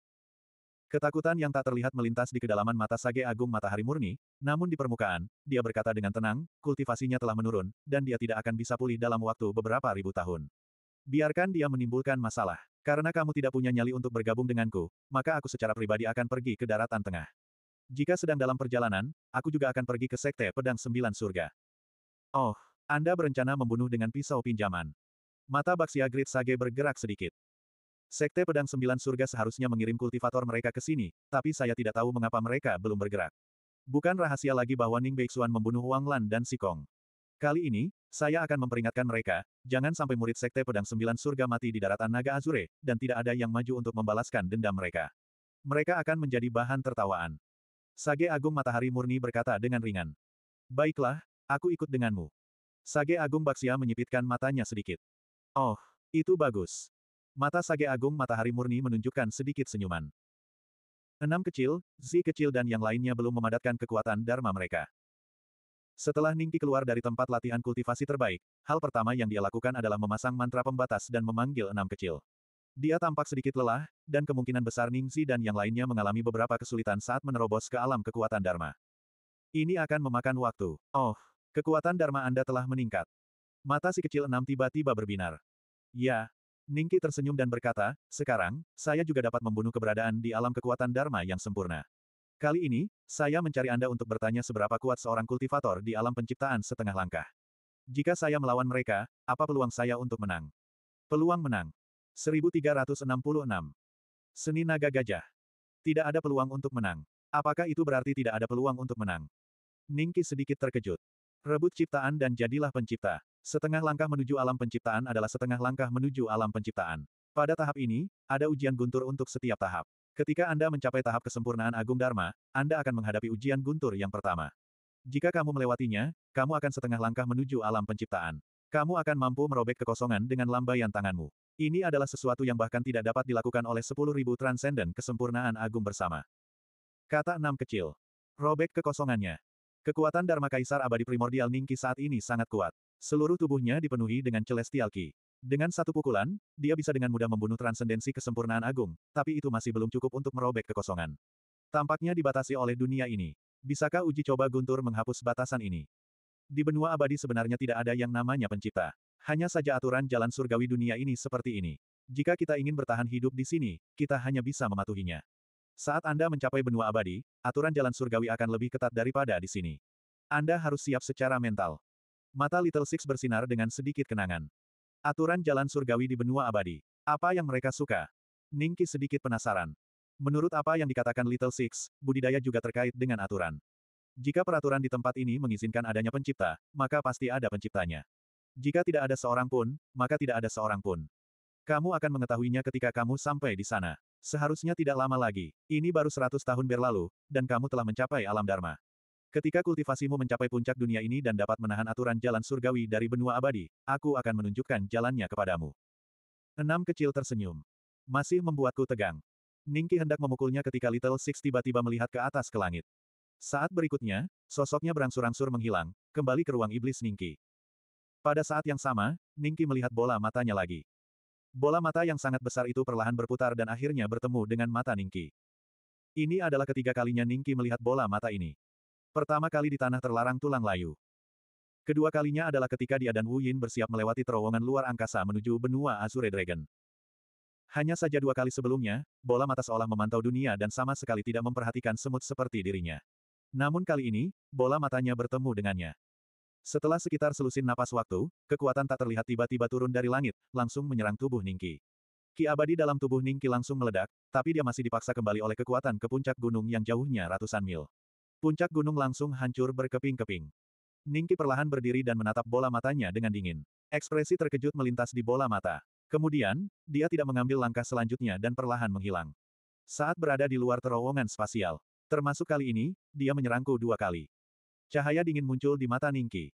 Ketakutan yang tak terlihat melintas di kedalaman mata Sage Agung Matahari Murni, namun di permukaan, dia berkata dengan tenang, kultivasinya telah menurun, dan dia tidak akan bisa pulih dalam waktu beberapa ribu tahun. Biarkan dia menimbulkan masalah. Karena kamu tidak punya nyali untuk bergabung denganku, maka aku secara pribadi akan pergi ke daratan tengah. Jika sedang dalam perjalanan, aku juga akan pergi ke Sekte Pedang Sembilan Surga. Oh, Anda berencana membunuh dengan pisau pinjaman. Mata Baksia Grid Sage bergerak sedikit. Sekte Pedang Sembilan Surga seharusnya mengirim kultivator mereka ke sini, tapi saya tidak tahu mengapa mereka belum bergerak. Bukan rahasia lagi bahwa Ning Beixuan membunuh Wang Lan dan Sikong. Kali ini, saya akan memperingatkan mereka, jangan sampai murid Sekte Pedang Sembilan Surga mati di daratan Naga Azure, dan tidak ada yang maju untuk membalaskan dendam mereka. Mereka akan menjadi bahan tertawaan. Sage Agung Matahari Murni berkata dengan ringan. Baiklah, aku ikut denganmu. Sage Agung Baksia menyipitkan matanya sedikit. Oh, itu bagus. Mata Sage Agung Matahari Murni menunjukkan sedikit senyuman. Enam kecil, Zi kecil dan yang lainnya belum memadatkan kekuatan Dharma mereka. Setelah Ningti keluar dari tempat latihan kultivasi terbaik, hal pertama yang dia lakukan adalah memasang mantra pembatas dan memanggil enam kecil. Dia tampak sedikit lelah, dan kemungkinan besar Ningzi dan yang lainnya mengalami beberapa kesulitan saat menerobos ke alam kekuatan Dharma. Ini akan memakan waktu. Oh, kekuatan Dharma Anda telah meningkat. Mata si kecil enam tiba-tiba berbinar. Ya, Ningki tersenyum dan berkata, sekarang, saya juga dapat membunuh keberadaan di alam kekuatan Dharma yang sempurna. Kali ini, saya mencari Anda untuk bertanya seberapa kuat seorang kultivator di alam penciptaan setengah langkah. Jika saya melawan mereka, apa peluang saya untuk menang? Peluang menang. 1366. Seni Naga Gajah. Tidak ada peluang untuk menang. Apakah itu berarti tidak ada peluang untuk menang? Ningki sedikit terkejut. Rebut ciptaan dan jadilah pencipta. Setengah langkah menuju alam penciptaan adalah setengah langkah menuju alam penciptaan. Pada tahap ini, ada ujian guntur untuk setiap tahap. Ketika Anda mencapai tahap kesempurnaan Agung Dharma, Anda akan menghadapi ujian guntur yang pertama. Jika kamu melewatinya, kamu akan setengah langkah menuju alam penciptaan. Kamu akan mampu merobek kekosongan dengan lambaian tanganmu. Ini adalah sesuatu yang bahkan tidak dapat dilakukan oleh 10.000 transenden kesempurnaan agung bersama. Kata enam kecil. Robek kekosongannya. Kekuatan Dharma Kaisar abadi primordial Ningki saat ini sangat kuat. Seluruh tubuhnya dipenuhi dengan celestial ki. Dengan satu pukulan, dia bisa dengan mudah membunuh transendensi kesempurnaan agung, tapi itu masih belum cukup untuk merobek kekosongan. Tampaknya dibatasi oleh dunia ini. Bisakah uji coba Guntur menghapus batasan ini? Di benua abadi sebenarnya tidak ada yang namanya pencipta. Hanya saja aturan jalan surgawi dunia ini seperti ini. Jika kita ingin bertahan hidup di sini, kita hanya bisa mematuhinya. Saat Anda mencapai benua abadi, aturan jalan surgawi akan lebih ketat daripada di sini. Anda harus siap secara mental. Mata Little Six bersinar dengan sedikit kenangan. Aturan jalan surgawi di benua abadi. Apa yang mereka suka? Ningki sedikit penasaran. Menurut apa yang dikatakan Little Six, budidaya juga terkait dengan aturan. Jika peraturan di tempat ini mengizinkan adanya pencipta, maka pasti ada penciptanya. Jika tidak ada seorang pun, maka tidak ada seorang pun. Kamu akan mengetahuinya ketika kamu sampai di sana. Seharusnya tidak lama lagi. Ini baru 100 tahun berlalu, dan kamu telah mencapai alam Dharma. Ketika kultivasimu mencapai puncak dunia ini dan dapat menahan aturan jalan surgawi dari benua abadi, aku akan menunjukkan jalannya kepadamu. Enam kecil tersenyum. Masih membuatku tegang. Ningki hendak memukulnya ketika Little Six tiba-tiba melihat ke atas ke langit. Saat berikutnya, sosoknya berangsur-angsur menghilang, kembali ke ruang iblis Ningki. Pada saat yang sama, Ningki melihat bola matanya lagi. Bola mata yang sangat besar itu perlahan berputar dan akhirnya bertemu dengan mata Ningki. Ini adalah ketiga kalinya Ningki melihat bola mata ini. Pertama kali di tanah terlarang tulang layu. Kedua kalinya adalah ketika dia dan Wu Yin bersiap melewati terowongan luar angkasa menuju benua Azure Dragon. Hanya saja dua kali sebelumnya, bola mata seolah memantau dunia dan sama sekali tidak memperhatikan semut seperti dirinya. Namun kali ini, bola matanya bertemu dengannya. Setelah sekitar selusin napas waktu, kekuatan tak terlihat tiba-tiba turun dari langit, langsung menyerang tubuh Ningki. Ki abadi dalam tubuh Ningki langsung meledak, tapi dia masih dipaksa kembali oleh kekuatan ke puncak gunung yang jauhnya ratusan mil. Puncak gunung langsung hancur berkeping-keping. Ningki perlahan berdiri dan menatap bola matanya dengan dingin. Ekspresi terkejut melintas di bola mata. Kemudian, dia tidak mengambil langkah selanjutnya dan perlahan menghilang. Saat berada di luar terowongan spasial, termasuk kali ini, dia menyerangku dua kali. Cahaya dingin muncul di mata Ningki.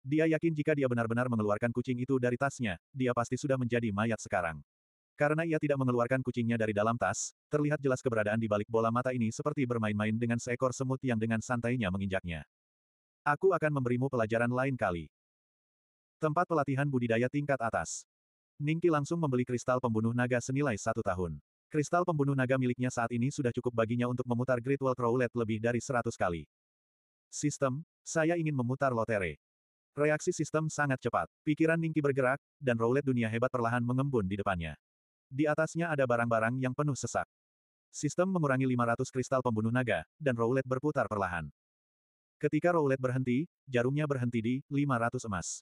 Dia yakin jika dia benar-benar mengeluarkan kucing itu dari tasnya, dia pasti sudah menjadi mayat sekarang. Karena ia tidak mengeluarkan kucingnya dari dalam tas, terlihat jelas keberadaan di balik bola mata ini seperti bermain-main dengan seekor semut yang dengan santainya menginjaknya. Aku akan memberimu pelajaran lain kali. Tempat pelatihan budidaya tingkat atas. Ningki langsung membeli kristal pembunuh naga senilai satu tahun. Kristal pembunuh naga miliknya saat ini sudah cukup baginya untuk memutar Great World Roulette lebih dari seratus kali. Sistem, saya ingin memutar lotere. Reaksi sistem sangat cepat. Pikiran Ningki bergerak, dan roulette dunia hebat perlahan mengembun di depannya. Di atasnya ada barang-barang yang penuh sesak. Sistem mengurangi 500 kristal pembunuh naga, dan roulette berputar perlahan. Ketika roulette berhenti, jarumnya berhenti di 500 emas.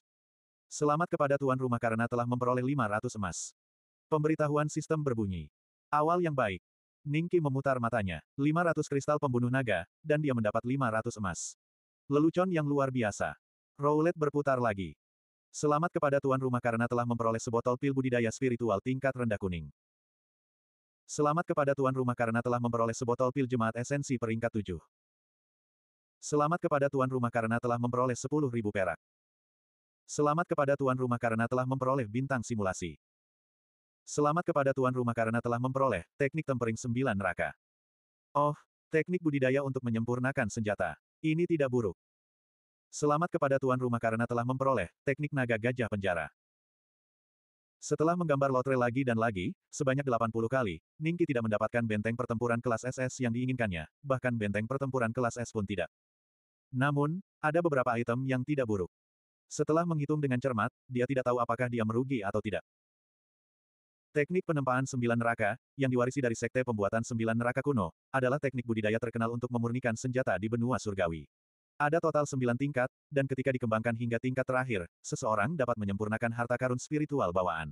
Selamat kepada tuan rumah karena telah memperoleh 500 emas. Pemberitahuan sistem berbunyi. Awal yang baik. Ningki memutar matanya. 500 kristal pembunuh naga, dan dia mendapat 500 emas. Lelucon yang luar biasa. Roulette berputar lagi. Selamat kepada tuan rumah karena telah memperoleh sebotol pil budidaya spiritual tingkat rendah kuning. Selamat kepada tuan rumah karena telah memperoleh sebotol pil jemaat esensi peringkat 7. Selamat kepada tuan rumah karena telah memperoleh 10.000 perak. Selamat kepada tuan rumah karena telah memperoleh bintang simulasi. Selamat kepada tuan rumah karena telah memperoleh teknik tempering 9 neraka. Oh, teknik budidaya untuk menyempurnakan senjata. Ini tidak buruk. Selamat kepada tuan rumah karena telah memperoleh teknik naga gajah penjara. Setelah menggambar lotre lagi dan lagi, sebanyak 80 kali, Ningki tidak mendapatkan benteng pertempuran kelas SS yang diinginkannya, bahkan benteng pertempuran kelas S pun tidak. Namun, ada beberapa item yang tidak buruk. Setelah menghitung dengan cermat, dia tidak tahu apakah dia merugi atau tidak. Teknik penempaan sembilan neraka, yang diwarisi dari sekte pembuatan sembilan neraka kuno, adalah teknik budidaya terkenal untuk memurnikan senjata di benua surgawi. Ada total sembilan tingkat, dan ketika dikembangkan hingga tingkat terakhir, seseorang dapat menyempurnakan harta karun spiritual bawaan.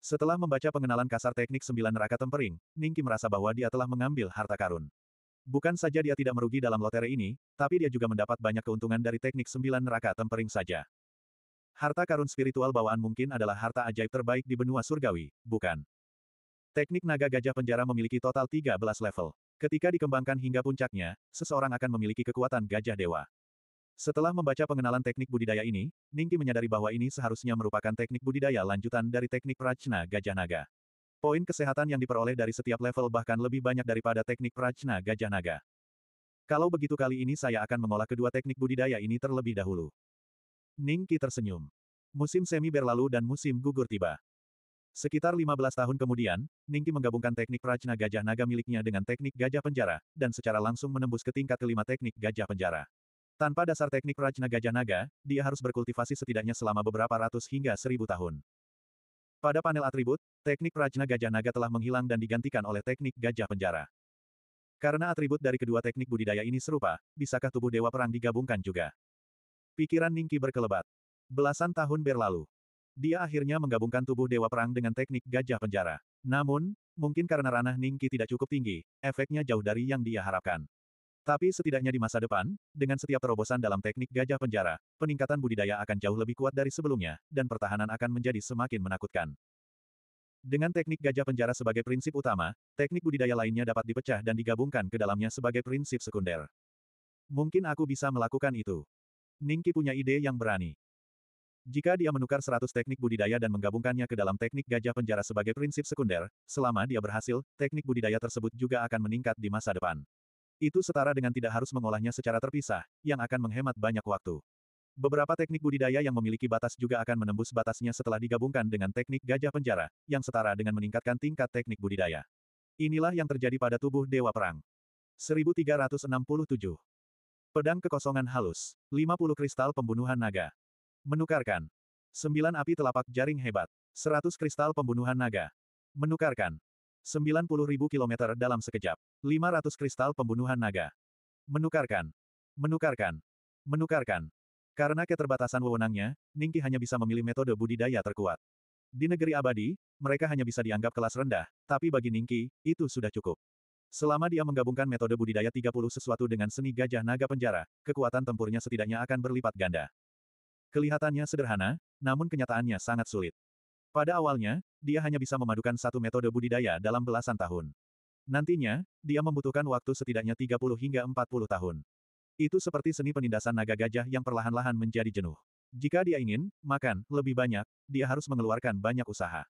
Setelah membaca pengenalan kasar teknik sembilan neraka tempering, Ningki merasa bahwa dia telah mengambil harta karun. Bukan saja dia tidak merugi dalam lotere ini, tapi dia juga mendapat banyak keuntungan dari teknik sembilan neraka tempering saja. Harta karun spiritual bawaan mungkin adalah harta ajaib terbaik di benua surgawi, bukan? Teknik naga gajah penjara memiliki total 13 level. Ketika dikembangkan hingga puncaknya, seseorang akan memiliki kekuatan gajah dewa. Setelah membaca pengenalan teknik budidaya ini, Ningki menyadari bahwa ini seharusnya merupakan teknik budidaya lanjutan dari teknik prajna gajah naga. Poin kesehatan yang diperoleh dari setiap level bahkan lebih banyak daripada teknik prajna gajah naga. Kalau begitu kali ini saya akan mengolah kedua teknik budidaya ini terlebih dahulu. Ningki tersenyum. Musim semi berlalu dan musim gugur tiba. Sekitar 15 tahun kemudian, Ningki menggabungkan teknik prajna gajah naga miliknya dengan teknik gajah penjara, dan secara langsung menembus ke tingkat kelima teknik gajah penjara. Tanpa dasar teknik prajna gajah naga, dia harus berkultivasi setidaknya selama beberapa ratus hingga seribu tahun. Pada panel atribut, teknik prajna gajah naga telah menghilang dan digantikan oleh teknik gajah penjara. Karena atribut dari kedua teknik budidaya ini serupa, bisakah tubuh dewa perang digabungkan juga? Pikiran Ningki berkelebat. Belasan tahun berlalu, dia akhirnya menggabungkan tubuh Dewa Perang dengan teknik gajah penjara. Namun, mungkin karena ranah Ningki tidak cukup tinggi, efeknya jauh dari yang dia harapkan. Tapi setidaknya di masa depan, dengan setiap terobosan dalam teknik gajah penjara, peningkatan budidaya akan jauh lebih kuat dari sebelumnya, dan pertahanan akan menjadi semakin menakutkan. Dengan teknik gajah penjara sebagai prinsip utama, teknik budidaya lainnya dapat dipecah dan digabungkan ke dalamnya sebagai prinsip sekunder. Mungkin aku bisa melakukan itu. Ningki punya ide yang berani. Jika dia menukar 100 teknik budidaya dan menggabungkannya ke dalam teknik gajah penjara sebagai prinsip sekunder, selama dia berhasil, teknik budidaya tersebut juga akan meningkat di masa depan. Itu setara dengan tidak harus mengolahnya secara terpisah, yang akan menghemat banyak waktu. Beberapa teknik budidaya yang memiliki batas juga akan menembus batasnya setelah digabungkan dengan teknik gajah penjara, yang setara dengan meningkatkan tingkat teknik budidaya. Inilah yang terjadi pada tubuh Dewa Perang. 1367. Pedang kekosongan halus. 50 kristal pembunuhan naga. Menukarkan. Sembilan api telapak jaring hebat. Seratus kristal pembunuhan naga. Menukarkan. Sembilan puluh ribu kilometer dalam sekejap. Lima ratus kristal pembunuhan naga. Menukarkan. Menukarkan. Menukarkan. Karena keterbatasan wewenangnya, Ningki hanya bisa memilih metode budidaya terkuat. Di negeri abadi, mereka hanya bisa dianggap kelas rendah, tapi bagi Ningki, itu sudah cukup. Selama dia menggabungkan metode budidaya 30 sesuatu dengan seni gajah naga penjara, kekuatan tempurnya setidaknya akan berlipat ganda. Kelihatannya sederhana, namun kenyataannya sangat sulit. Pada awalnya, dia hanya bisa memadukan satu metode budidaya dalam belasan tahun. Nantinya, dia membutuhkan waktu setidaknya 30 hingga 40 tahun. Itu seperti seni penindasan naga gajah yang perlahan-lahan menjadi jenuh. Jika dia ingin makan lebih banyak, dia harus mengeluarkan banyak usaha.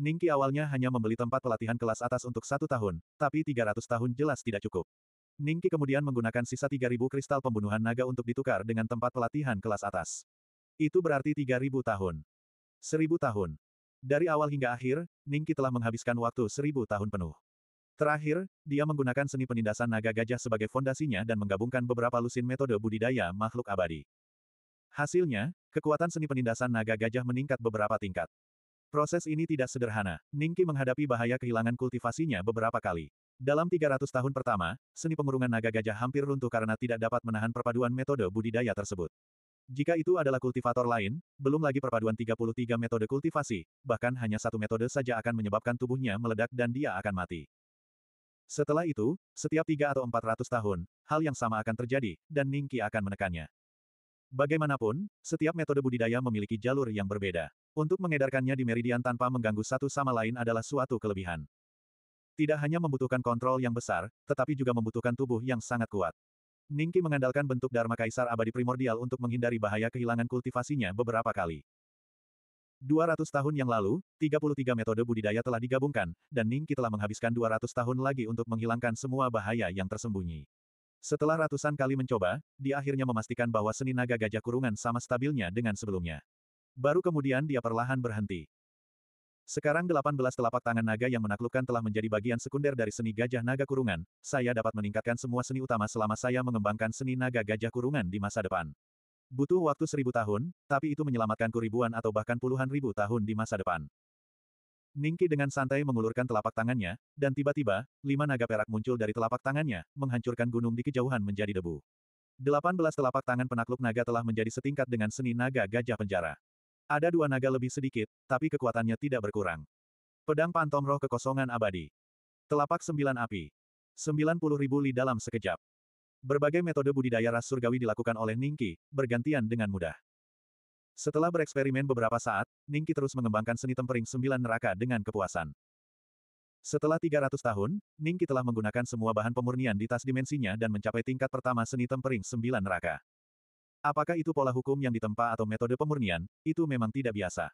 Ningki awalnya hanya membeli tempat pelatihan kelas atas untuk satu tahun, tapi 300 tahun jelas tidak cukup. Ningki kemudian menggunakan sisa 3.000 kristal pembunuhan naga untuk ditukar dengan tempat pelatihan kelas atas. Itu berarti 3.000 tahun. 1.000 tahun. Dari awal hingga akhir, Ningki telah menghabiskan waktu 1.000 tahun penuh. Terakhir, dia menggunakan seni penindasan naga gajah sebagai fondasinya dan menggabungkan beberapa lusin metode budidaya makhluk abadi. Hasilnya, kekuatan seni penindasan naga gajah meningkat beberapa tingkat. Proses ini tidak sederhana. Ningki menghadapi bahaya kehilangan kultivasinya beberapa kali. Dalam 300 tahun pertama, seni pengurungan naga gajah hampir runtuh karena tidak dapat menahan perpaduan metode budidaya tersebut. Jika itu adalah kultivator lain, belum lagi perpaduan 33 metode kultivasi, bahkan hanya satu metode saja akan menyebabkan tubuhnya meledak dan dia akan mati. Setelah itu, setiap 3 atau 400 tahun, hal yang sama akan terjadi, dan Ningki akan menekannya. Bagaimanapun, setiap metode budidaya memiliki jalur yang berbeda. Untuk mengedarkannya di meridian tanpa mengganggu satu sama lain adalah suatu kelebihan. Tidak hanya membutuhkan kontrol yang besar, tetapi juga membutuhkan tubuh yang sangat kuat. Ningki mengandalkan bentuk Dharma Kaisar abadi primordial untuk menghindari bahaya kehilangan kultivasinya beberapa kali. 200 tahun yang lalu, 33 metode budidaya telah digabungkan, dan Ningki telah menghabiskan 200 tahun lagi untuk menghilangkan semua bahaya yang tersembunyi. Setelah ratusan kali mencoba, dia akhirnya memastikan bahwa seni naga gajah kurungan sama stabilnya dengan sebelumnya. Baru kemudian dia perlahan berhenti. Sekarang 18 telapak tangan naga yang menaklukkan telah menjadi bagian sekunder dari seni gajah naga kurungan, saya dapat meningkatkan semua seni utama selama saya mengembangkan seni naga gajah kurungan di masa depan. Butuh waktu seribu tahun, tapi itu menyelamatkan ribuan atau bahkan puluhan ribu tahun di masa depan. Ningki dengan santai mengulurkan telapak tangannya, dan tiba-tiba, lima naga perak muncul dari telapak tangannya, menghancurkan gunung di kejauhan menjadi debu. 18 telapak tangan penakluk naga telah menjadi setingkat dengan seni naga gajah penjara. Ada dua naga lebih sedikit, tapi kekuatannya tidak berkurang. Pedang Pantom Roh Kekosongan Abadi. Telapak Sembilan Api. Sembilan puluh ribu li dalam sekejap. Berbagai metode budidaya ras surgawi dilakukan oleh Ningki, bergantian dengan mudah. Setelah bereksperimen beberapa saat, Ningki terus mengembangkan seni tempering sembilan neraka dengan kepuasan. Setelah 300 tahun, Ningki telah menggunakan semua bahan pemurnian di tas dimensinya dan mencapai tingkat pertama seni tempering sembilan neraka. Apakah itu pola hukum yang ditempa atau metode pemurnian, itu memang tidak biasa.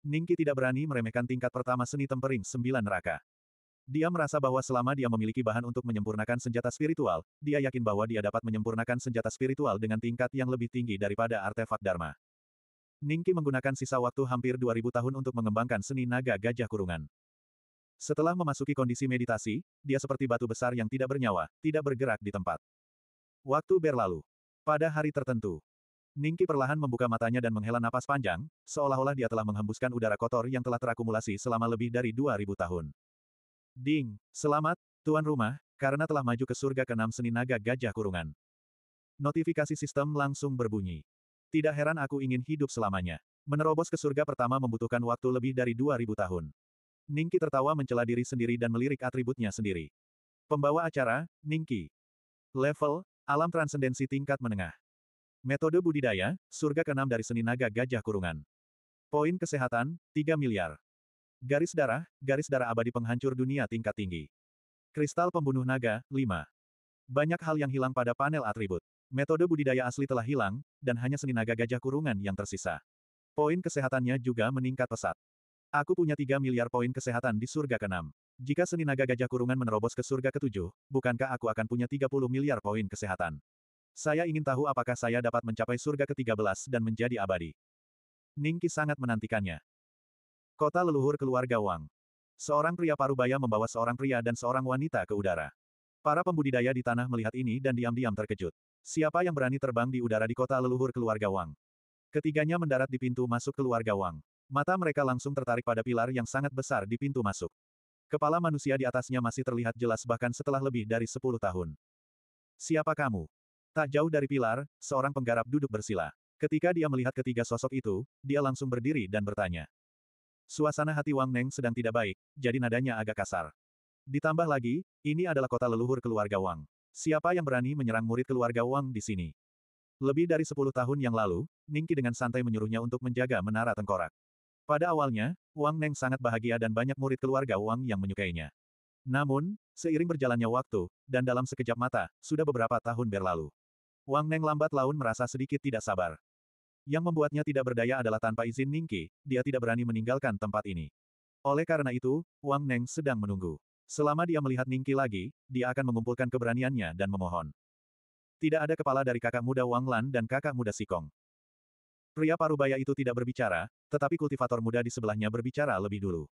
Ningki tidak berani meremehkan tingkat pertama seni tempering sembilan neraka. Dia merasa bahwa selama dia memiliki bahan untuk menyempurnakan senjata spiritual, dia yakin bahwa dia dapat menyempurnakan senjata spiritual dengan tingkat yang lebih tinggi daripada artefak Dharma. Ningki menggunakan sisa waktu hampir 2000 tahun untuk mengembangkan seni naga gajah kurungan. Setelah memasuki kondisi meditasi, dia seperti batu besar yang tidak bernyawa, tidak bergerak di tempat. Waktu berlalu. Pada hari tertentu, Ningki perlahan membuka matanya dan menghela napas panjang, seolah-olah dia telah menghembuskan udara kotor yang telah terakumulasi selama lebih dari 2000 tahun. Ding, selamat, tuan rumah, karena telah maju ke surga keenam seni naga gajah kurungan. Notifikasi sistem langsung berbunyi. Tidak heran aku ingin hidup selamanya. Menerobos ke surga pertama membutuhkan waktu lebih dari 2000 tahun. Ningki tertawa mencela diri sendiri dan melirik atributnya sendiri. Pembawa acara, Ningki. Level, Alam transendensi tingkat menengah. Metode budidaya, surga keenam dari seni naga gajah kurungan. Poin kesehatan, 3 miliar. Garis darah, garis darah abadi penghancur dunia tingkat tinggi. Kristal pembunuh naga, 5. Banyak hal yang hilang pada panel atribut. Metode budidaya asli telah hilang, dan hanya seni naga gajah kurungan yang tersisa. Poin kesehatannya juga meningkat pesat. Aku punya 3 miliar poin kesehatan di surga keenam. Jika seni naga gajah kurungan menerobos ke surga ketujuh, bukankah aku akan punya 30 miliar poin kesehatan? Saya ingin tahu apakah saya dapat mencapai surga ke-13 dan menjadi abadi. Ningki sangat menantikannya. Kota leluhur keluarga Wang. Seorang pria parubaya membawa seorang pria dan seorang wanita ke udara. Para pembudidaya di tanah melihat ini dan diam-diam terkejut. Siapa yang berani terbang di udara di kota leluhur keluarga Wang? Ketiganya mendarat di pintu masuk keluarga Wang. Mata mereka langsung tertarik pada pilar yang sangat besar di pintu masuk. Kepala manusia di atasnya masih terlihat jelas bahkan setelah lebih dari sepuluh tahun. Siapa kamu? Tak jauh dari pilar, seorang penggarap duduk bersila. Ketika dia melihat ketiga sosok itu, dia langsung berdiri dan bertanya. Suasana hati Wang Neng sedang tidak baik, jadi nadanya agak kasar. Ditambah lagi, ini adalah kota leluhur keluarga Wang. Siapa yang berani menyerang murid keluarga Wang di sini? Lebih dari sepuluh tahun yang lalu, Ningki dengan santai menyuruhnya untuk menjaga menara tengkorak. Pada awalnya, Wang Neng sangat bahagia dan banyak murid keluarga Wang yang menyukainya. Namun, seiring berjalannya waktu, dan dalam sekejap mata, sudah beberapa tahun berlalu. Wang Neng lambat laun merasa sedikit tidak sabar. Yang membuatnya tidak berdaya adalah tanpa izin Ningki, dia tidak berani meninggalkan tempat ini. Oleh karena itu, Wang Neng sedang menunggu. Selama dia melihat Ningki lagi, dia akan mengumpulkan keberaniannya dan memohon. Tidak ada kepala dari kakak muda Wang Lan dan kakak muda Sikong. Pria parubaya itu tidak berbicara, tetapi kultivator muda di sebelahnya berbicara lebih dulu.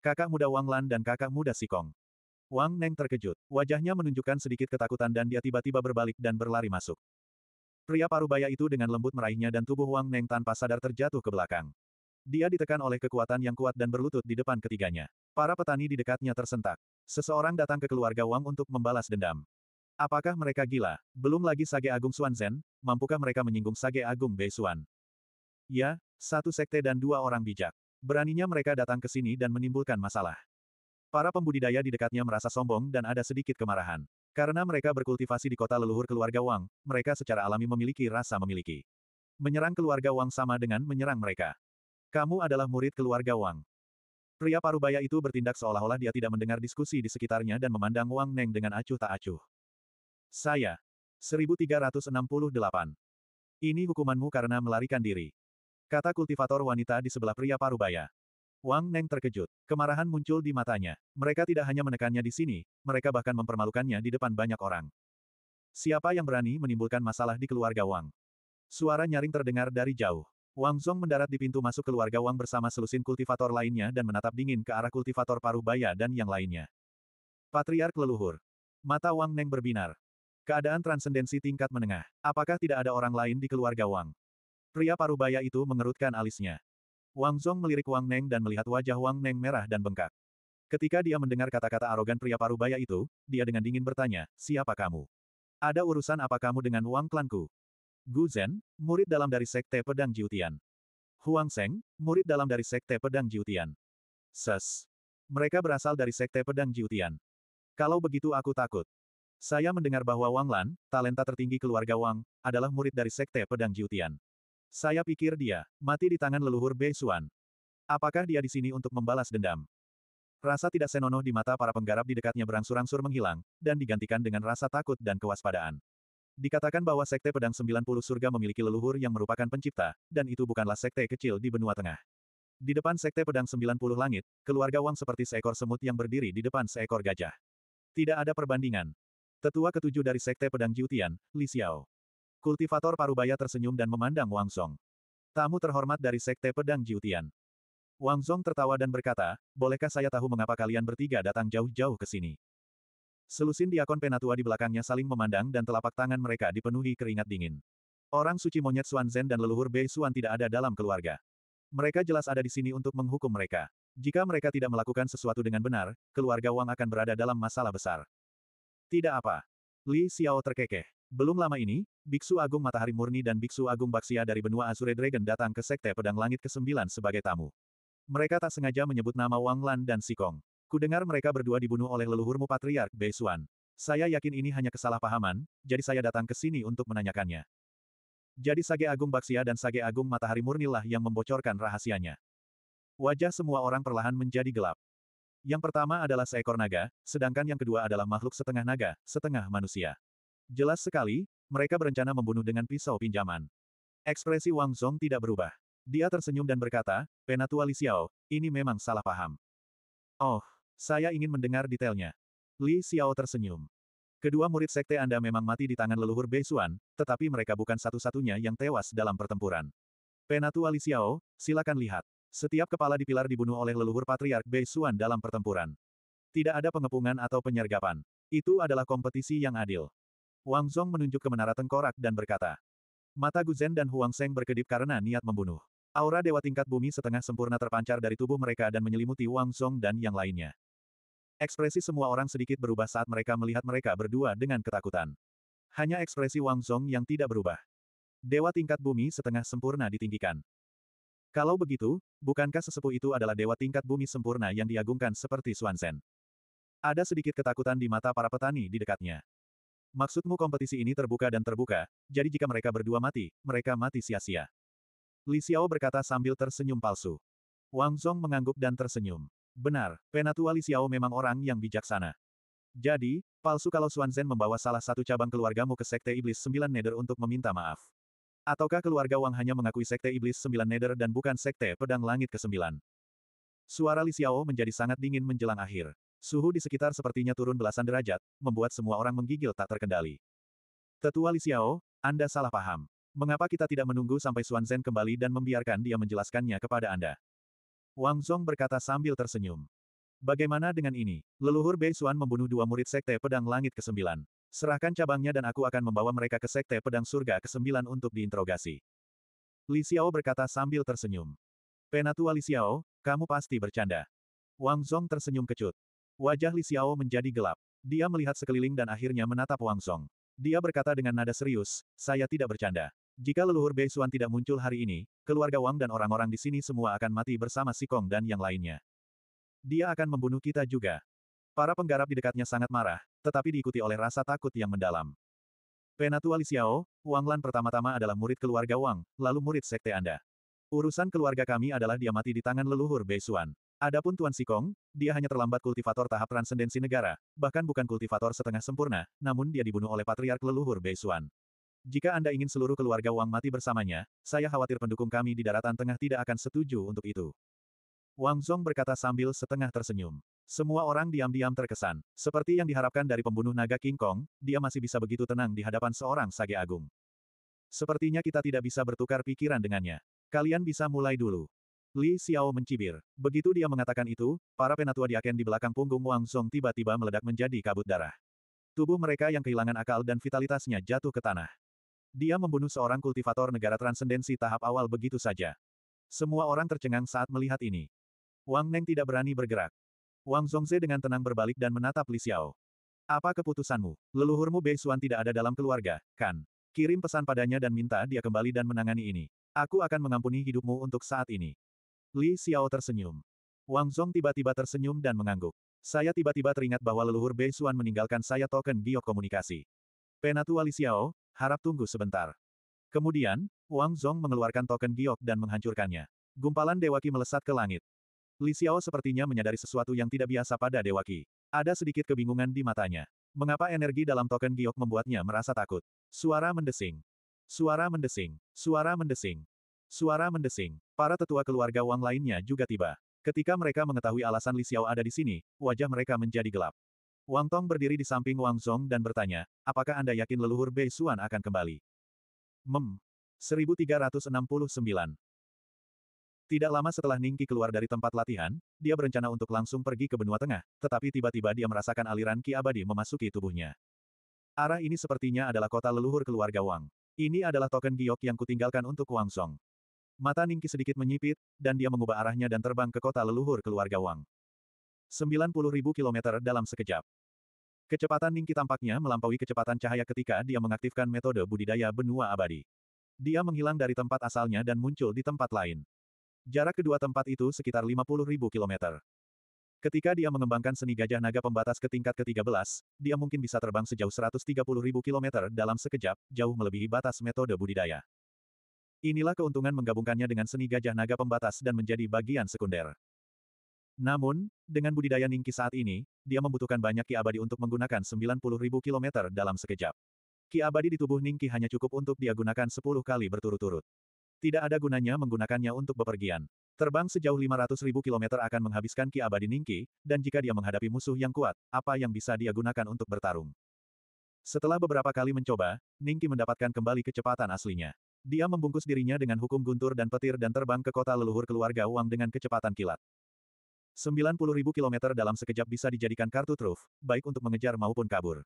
Kakak muda Wang Lan dan kakak muda Sikong. Wang Neng terkejut, wajahnya menunjukkan sedikit ketakutan dan dia tiba-tiba berbalik dan berlari masuk. Pria parubaya itu dengan lembut meraihnya dan tubuh Wang Neng tanpa sadar terjatuh ke belakang. Dia ditekan oleh kekuatan yang kuat dan berlutut di depan ketiganya. Para petani di dekatnya tersentak. Seseorang datang ke keluarga Wang untuk membalas dendam. Apakah mereka gila? Belum lagi Sage Agung Xuanzhen, mampukah mereka menyinggung Sage Agung Bei Xuan? Ya, satu sekte dan dua orang bijak. Beraninya mereka datang ke sini dan menimbulkan masalah. Para pembudidaya di dekatnya merasa sombong dan ada sedikit kemarahan. Karena mereka berkultivasi di kota leluhur keluarga Wang, mereka secara alami memiliki rasa memiliki. Menyerang keluarga Wang sama dengan menyerang mereka. Kamu adalah murid keluarga Wang. Pria parubaya itu bertindak seolah-olah dia tidak mendengar diskusi di sekitarnya dan memandang Wang Neng dengan acuh tak acuh. Saya. 1368. Ini hukumanmu karena melarikan diri. Kata kultivator wanita di sebelah pria parubaya. Wang Neng terkejut. Kemarahan muncul di matanya. Mereka tidak hanya menekannya di sini, mereka bahkan mempermalukannya di depan banyak orang. Siapa yang berani menimbulkan masalah di keluarga Wang? Suara nyaring terdengar dari jauh. Wang Zong mendarat di pintu masuk keluarga Wang bersama selusin kultivator lainnya dan menatap dingin ke arah kultivator Parubaya dan yang lainnya. Patriark leluhur. Mata Wang Neng berbinar. Keadaan transendensi tingkat menengah. Apakah tidak ada orang lain di keluarga Wang? Pria parubaya itu mengerutkan alisnya. Wang Zhong melirik Wang Neng dan melihat wajah Wang Neng merah dan bengkak. Ketika dia mendengar kata-kata arogan pria parubaya itu, dia dengan dingin bertanya, siapa kamu? Ada urusan apa kamu dengan Wang klanku? Gu Zhen, murid dalam dari Sekte Pedang Jiutian. Huang Seng, murid dalam dari Sekte Pedang Jiutian. Ses. Mereka berasal dari Sekte Pedang Jiutian. Kalau begitu aku takut. Saya mendengar bahwa Wang Lan, talenta tertinggi keluarga Wang, adalah murid dari Sekte Pedang Jiutian. Saya pikir dia, mati di tangan leluhur Bei Xuan. Apakah dia di sini untuk membalas dendam? Rasa tidak senonoh di mata para penggarap di dekatnya berangsur-angsur menghilang, dan digantikan dengan rasa takut dan kewaspadaan. Dikatakan bahwa Sekte Pedang 90 Surga memiliki leluhur yang merupakan pencipta, dan itu bukanlah sekte kecil di benua tengah. Di depan Sekte Pedang 90 Langit, keluarga Wang seperti seekor semut yang berdiri di depan seekor gajah. Tidak ada perbandingan. Tetua ketujuh dari Sekte Pedang Jiutian, Li Xiao. Kultivator Parubaya tersenyum dan memandang Wang Song. Tamu terhormat dari Sekte Pedang Jiutian. Wang Song tertawa dan berkata, bolehkah saya tahu mengapa kalian bertiga datang jauh-jauh ke sini? Selusin diakon penatua di belakangnya saling memandang dan telapak tangan mereka dipenuhi keringat dingin. Orang suci monyet Xuan Zhen dan leluhur Bei Xuan tidak ada dalam keluarga. Mereka jelas ada di sini untuk menghukum mereka. Jika mereka tidak melakukan sesuatu dengan benar, keluarga Wang akan berada dalam masalah besar. Tidak apa. Li Xiao terkekeh. Belum lama ini, Biksu Agung Matahari Murni dan Biksu Agung Baksia dari benua Azure Dragon datang ke Sekte Pedang Langit ke-9 sebagai tamu. Mereka tak sengaja menyebut nama Wang Lan dan Sikong. Kudengar mereka berdua dibunuh oleh leluhurmu Patriark Bei Xuan. Saya yakin ini hanya kesalahpahaman, jadi saya datang ke sini untuk menanyakannya. Jadi Sage Agung Baksia dan Sage Agung Matahari Murnilah yang membocorkan rahasianya. Wajah semua orang perlahan menjadi gelap. Yang pertama adalah seekor naga, sedangkan yang kedua adalah makhluk setengah naga, setengah manusia. Jelas sekali, mereka berencana membunuh dengan pisau pinjaman. Ekspresi Wang Zong tidak berubah. Dia tersenyum dan berkata, Penatua Li Xiao, ini memang salah paham. Oh, saya ingin mendengar detailnya. Li Xiao tersenyum. Kedua murid sekte Anda memang mati di tangan leluhur Bei Beisuan, tetapi mereka bukan satu-satunya yang tewas dalam pertempuran. Penatua Li Xiao, silakan lihat. Setiap kepala di pilar dibunuh oleh leluhur patriark Bei Beisuan dalam pertempuran. Tidak ada pengepungan atau penyergapan. Itu adalah kompetisi yang adil. Wang Zhong menunjuk ke menara tengkorak dan berkata. Mata Gu Zhen dan Huang Seng berkedip karena niat membunuh. Aura dewa tingkat bumi setengah sempurna terpancar dari tubuh mereka dan menyelimuti Wang Zhong dan yang lainnya. Ekspresi semua orang sedikit berubah saat mereka melihat mereka berdua dengan ketakutan. Hanya ekspresi Wang Zhong yang tidak berubah. Dewa tingkat bumi setengah sempurna ditinggikan. Kalau begitu, bukankah sesepuh itu adalah dewa tingkat bumi sempurna yang diagungkan seperti Suansen? Zhen? Ada sedikit ketakutan di mata para petani di dekatnya. Maksudmu kompetisi ini terbuka dan terbuka, jadi jika mereka berdua mati, mereka mati sia-sia. Li Xiao berkata sambil tersenyum palsu. Wang Zhong mengangguk dan tersenyum. Benar, penatua Li Xiao memang orang yang bijaksana. Jadi, palsu kalau Xuan Zhen membawa salah satu cabang keluargamu ke Sekte Iblis Sembilan Nether untuk meminta maaf. Ataukah keluarga Wang hanya mengakui Sekte Iblis Sembilan Nether dan bukan Sekte Pedang Langit ke-9? Suara Li Xiao menjadi sangat dingin menjelang akhir. Suhu di sekitar sepertinya turun belasan derajat, membuat semua orang menggigil tak terkendali. Tetua Li Xiao, Anda salah paham. Mengapa kita tidak menunggu sampai Xuan Zhen kembali dan membiarkan dia menjelaskannya kepada Anda? Wang Zhong berkata sambil tersenyum. Bagaimana dengan ini? Leluhur Bei Xuan membunuh dua murid Sekte Pedang Langit ke-9. Serahkan cabangnya dan aku akan membawa mereka ke Sekte Pedang Surga ke-9 untuk diinterogasi. Li Xiao berkata sambil tersenyum. Penatua Li Xiao, kamu pasti bercanda. Wang Zhong tersenyum kecut. Wajah Li Xiao menjadi gelap. Dia melihat sekeliling dan akhirnya menatap Wang Song. Dia berkata dengan nada serius, saya tidak bercanda. Jika leluhur Bei Xuan tidak muncul hari ini, keluarga Wang dan orang-orang di sini semua akan mati bersama Sikong dan yang lainnya. Dia akan membunuh kita juga. Para penggarap di dekatnya sangat marah, tetapi diikuti oleh rasa takut yang mendalam. Penatua Li Xiao, Wang Lan pertama-tama adalah murid keluarga Wang, lalu murid sekte Anda. Urusan keluarga kami adalah dia mati di tangan leluhur Bei Xuan. Adapun Tuan Sikong, dia hanya terlambat kultivator tahap transendensi negara, bahkan bukan kultivator setengah sempurna, namun dia dibunuh oleh patriark leluhur Beisuan. Jika Anda ingin seluruh keluarga Wang mati bersamanya, saya khawatir pendukung kami di daratan tengah tidak akan setuju untuk itu. Wang Zhong berkata sambil setengah tersenyum. Semua orang diam-diam terkesan. Seperti yang diharapkan dari pembunuh naga King Kong, dia masih bisa begitu tenang di hadapan seorang sage agung. Sepertinya kita tidak bisa bertukar pikiran dengannya. Kalian bisa mulai dulu. Li Xiao mencibir. Begitu dia mengatakan itu, para penatua di di belakang punggung Wang Song tiba-tiba meledak menjadi kabut darah. Tubuh mereka yang kehilangan akal dan vitalitasnya jatuh ke tanah. Dia membunuh seorang kultivator negara transendensi tahap awal begitu saja. Semua orang tercengang saat melihat ini. Wang Neng tidak berani bergerak. Wang Zongze dengan tenang berbalik dan menatap Li Xiao. Apa keputusanmu? Leluhurmu Bei Xuan tidak ada dalam keluarga, kan? Kirim pesan padanya dan minta dia kembali dan menangani ini. Aku akan mengampuni hidupmu untuk saat ini. Li Xiao tersenyum. Wang Zhong tiba-tiba tersenyum dan mengangguk. Saya tiba-tiba teringat bahwa leluhur Bei Xuan meninggalkan saya token giok komunikasi. Penatua Li Xiao, harap tunggu sebentar. Kemudian, Wang Zhong mengeluarkan token giok dan menghancurkannya. Gumpalan Dewaki melesat ke langit. Li Xiao sepertinya menyadari sesuatu yang tidak biasa pada Dewaki. Ada sedikit kebingungan di matanya. Mengapa energi dalam token giok membuatnya merasa takut? Suara mendesing. Suara mendesing. Suara mendesing. Suara mendesing. Para tetua keluarga Wang lainnya juga tiba. Ketika mereka mengetahui alasan Li Xiao ada di sini, wajah mereka menjadi gelap. Wang Tong berdiri di samping Wang Zhong dan bertanya, apakah Anda yakin leluhur Bei Xuan akan kembali? Mem. 1369. Tidak lama setelah Qi keluar dari tempat latihan, dia berencana untuk langsung pergi ke benua tengah, tetapi tiba-tiba dia merasakan aliran Ki Abadi memasuki tubuhnya. Arah ini sepertinya adalah kota leluhur keluarga Wang. Ini adalah token giok yang kutinggalkan untuk Wang Song. Mata Ningki sedikit menyipit, dan dia mengubah arahnya dan terbang ke kota leluhur keluarga Wang. 90.000 km dalam sekejap. Kecepatan Ningki tampaknya melampaui kecepatan cahaya ketika dia mengaktifkan metode budidaya benua abadi. Dia menghilang dari tempat asalnya dan muncul di tempat lain. Jarak kedua tempat itu sekitar 50.000 km. Ketika dia mengembangkan seni gajah naga pembatas ke tingkat ke-13, dia mungkin bisa terbang sejauh 130.000 km dalam sekejap, jauh melebihi batas metode budidaya. Inilah keuntungan menggabungkannya dengan seni gajah naga pembatas dan menjadi bagian sekunder. Namun, dengan budidaya Ningki saat ini, dia membutuhkan banyak ki abadi untuk menggunakan 90.000 km dalam sekejap. Ki abadi di tubuh Ningki hanya cukup untuk dia gunakan 10 kali berturut-turut. Tidak ada gunanya menggunakannya untuk bepergian. Terbang sejauh 500.000 km akan menghabiskan ki abadi Ningki, dan jika dia menghadapi musuh yang kuat, apa yang bisa dia gunakan untuk bertarung? Setelah beberapa kali mencoba, Ningki mendapatkan kembali kecepatan aslinya. Dia membungkus dirinya dengan hukum guntur dan petir dan terbang ke kota leluhur keluarga Wang dengan kecepatan kilat. 90.000 km dalam sekejap bisa dijadikan kartu truf, baik untuk mengejar maupun kabur.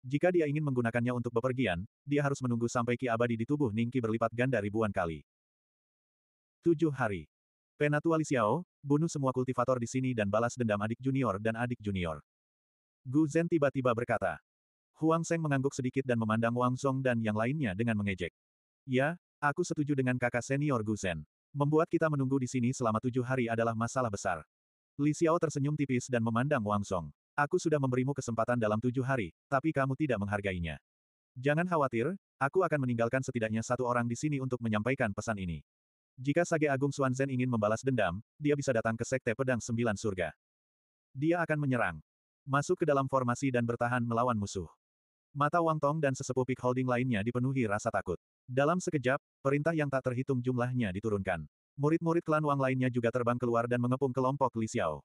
Jika dia ingin menggunakannya untuk bepergian, dia harus menunggu sampai ki abadi di tubuh Ningki berlipat ganda ribuan kali. Tujuh hari. Penatua Li Xiao, bunuh semua kultivator di sini dan balas dendam adik junior dan adik junior. Gu Zhen tiba-tiba berkata. Huang Seng mengangguk sedikit dan memandang Wang Song dan yang lainnya dengan mengejek. Ya, aku setuju dengan kakak senior Guzen. Membuat kita menunggu di sini selama tujuh hari adalah masalah besar. Li Xiao tersenyum tipis dan memandang Wang Song. Aku sudah memberimu kesempatan dalam tujuh hari, tapi kamu tidak menghargainya. Jangan khawatir, aku akan meninggalkan setidaknya satu orang di sini untuk menyampaikan pesan ini. Jika Sage Agung Zhen ingin membalas dendam, dia bisa datang ke Sekte Pedang Sembilan Surga. Dia akan menyerang. Masuk ke dalam formasi dan bertahan melawan musuh. Mata Wang Tong dan sesepuh Peak Holding lainnya dipenuhi rasa takut. Dalam sekejap, perintah yang tak terhitung jumlahnya diturunkan. Murid-murid klan Wang lainnya juga terbang keluar dan mengepung kelompok Li Xiao.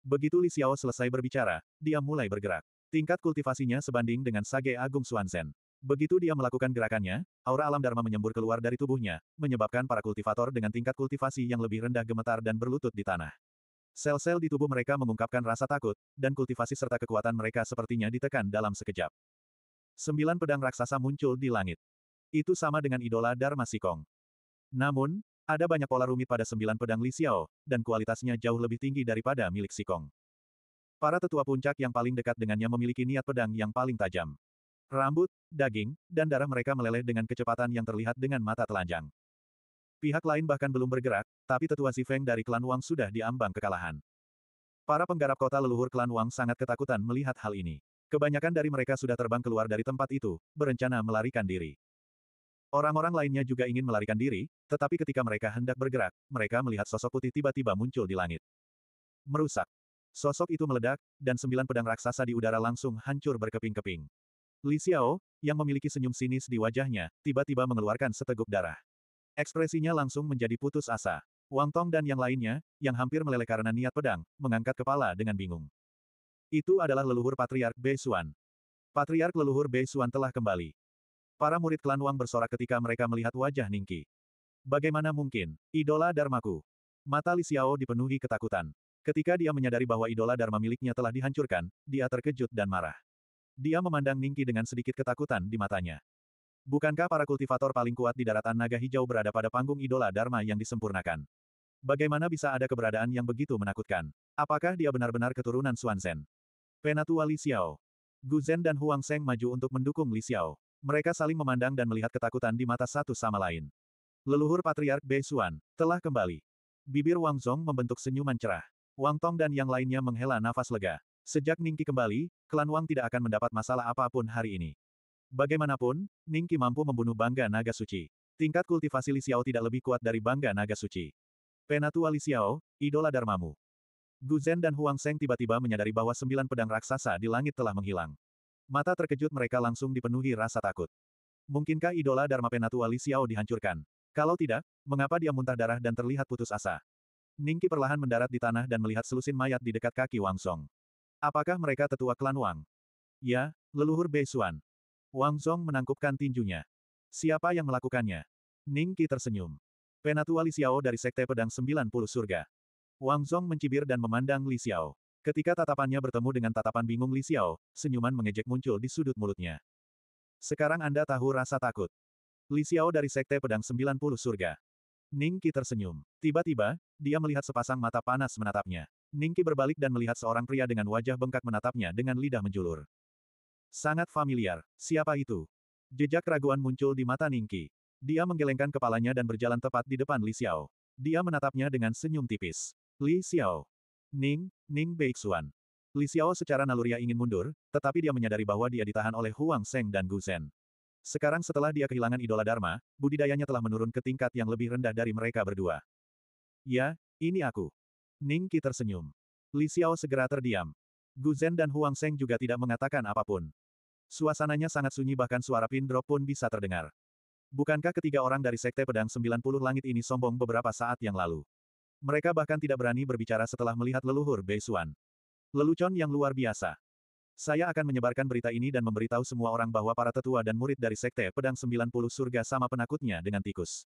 Begitu Li Xiao selesai berbicara, dia mulai bergerak. Tingkat kultivasinya sebanding dengan Sage Agung Xuanzhen. Begitu dia melakukan gerakannya, aura alam Dharma menyembur keluar dari tubuhnya, menyebabkan para kultivator dengan tingkat kultivasi yang lebih rendah gemetar dan berlutut di tanah. Sel-sel di tubuh mereka mengungkapkan rasa takut, dan kultivasi serta kekuatan mereka sepertinya ditekan dalam sekejap. Sembilan pedang raksasa muncul di langit. Itu sama dengan idola Dharma Sikong. Namun, ada banyak pola rumit pada sembilan pedang Li Xiao, dan kualitasnya jauh lebih tinggi daripada milik Sikong. Para tetua puncak yang paling dekat dengannya memiliki niat pedang yang paling tajam. Rambut, daging, dan darah mereka meleleh dengan kecepatan yang terlihat dengan mata telanjang. Pihak lain bahkan belum bergerak, tapi tetua Zifeng dari klan Wang sudah diambang kekalahan. Para penggarap kota leluhur klan Wang sangat ketakutan melihat hal ini. Kebanyakan dari mereka sudah terbang keluar dari tempat itu, berencana melarikan diri. Orang-orang lainnya juga ingin melarikan diri, tetapi ketika mereka hendak bergerak, mereka melihat sosok putih tiba-tiba muncul di langit. Merusak. Sosok itu meledak, dan sembilan pedang raksasa di udara langsung hancur berkeping-keping. Li Xiao, yang memiliki senyum sinis di wajahnya, tiba-tiba mengeluarkan seteguk darah. Ekspresinya langsung menjadi putus asa. Wang Tong dan yang lainnya, yang hampir meleleh karena niat pedang, mengangkat kepala dengan bingung. Itu adalah leluhur Patriark Bei Xuan. Patriark leluhur Bei Xuan telah kembali. Para murid klan Wang bersorak ketika mereka melihat wajah Ningki. Bagaimana mungkin, idola Dharmaku? Mata Li Xiao dipenuhi ketakutan. Ketika dia menyadari bahwa idola Dharma miliknya telah dihancurkan, dia terkejut dan marah. Dia memandang Ningki dengan sedikit ketakutan di matanya. Bukankah para kultivator paling kuat di daratan naga hijau berada pada panggung idola Dharma yang disempurnakan? Bagaimana bisa ada keberadaan yang begitu menakutkan? Apakah dia benar-benar keturunan Xuanzhen? Penatua Li Xiao. Gu Zhen dan Huang Seng maju untuk mendukung Li Xiao. Mereka saling memandang dan melihat ketakutan di mata satu sama lain. Leluhur Patriark Bei Xuan, telah kembali. Bibir Wang Zhong membentuk senyuman cerah. Wang Tong dan yang lainnya menghela nafas lega. Sejak Ningki kembali, klan Wang tidak akan mendapat masalah apapun hari ini. Bagaimanapun, Ningki mampu membunuh Bangga Naga Suci. Tingkat kultivasi Li Xiao tidak lebih kuat dari Bangga Naga Suci. Penatua Li Xiao, idola Gu Zhen dan Huang Seng tiba-tiba menyadari bahwa sembilan pedang raksasa di langit telah menghilang. Mata terkejut mereka langsung dipenuhi rasa takut. Mungkinkah idola Dharma Penatua Li Xiao dihancurkan? Kalau tidak, mengapa dia muntah darah dan terlihat putus asa? Ningki perlahan mendarat di tanah dan melihat selusin mayat di dekat kaki Wang Song. Apakah mereka tetua klan Wang? Ya, leluhur Bei Xuan. Wang Song menangkupkan tinjunya. Siapa yang melakukannya? Ningki tersenyum. Penatua Li Xiao dari Sekte Pedang Sembilan Puluh Surga. Wang Song mencibir dan memandang Li Xiao. Ketika tatapannya bertemu dengan tatapan bingung Li Xiao, senyuman mengejek muncul di sudut mulutnya. Sekarang Anda tahu rasa takut. Li Xiao dari Sekte Pedang 90 Surga. Ning Qi tersenyum. Tiba-tiba, dia melihat sepasang mata panas menatapnya. Ning Qi berbalik dan melihat seorang pria dengan wajah bengkak menatapnya dengan lidah menjulur. Sangat familiar. Siapa itu? Jejak keraguan muncul di mata Ning Qi. Dia menggelengkan kepalanya dan berjalan tepat di depan Li Xiao. Dia menatapnya dengan senyum tipis. Li Xiao, Ning, Ning Beixuan. Li Xiao secara naluriah ingin mundur, tetapi dia menyadari bahwa dia ditahan oleh Huang Seng dan Gu Zhen. Sekarang setelah dia kehilangan idola Dharma, budidayanya telah menurun ke tingkat yang lebih rendah dari mereka berdua. Ya, ini aku. Ning Qi tersenyum. Li Xiao segera terdiam. Gu Zhen dan Huang Seng juga tidak mengatakan apapun. Suasananya sangat sunyi bahkan suara pin drop pun bisa terdengar. Bukankah ketiga orang dari Sekte Pedang 90 Langit ini sombong beberapa saat yang lalu? Mereka bahkan tidak berani berbicara setelah melihat leluhur Beisuan. Lelucon yang luar biasa. Saya akan menyebarkan berita ini dan memberitahu semua orang bahwa para tetua dan murid dari Sekte Pedang 90 Surga sama penakutnya dengan tikus.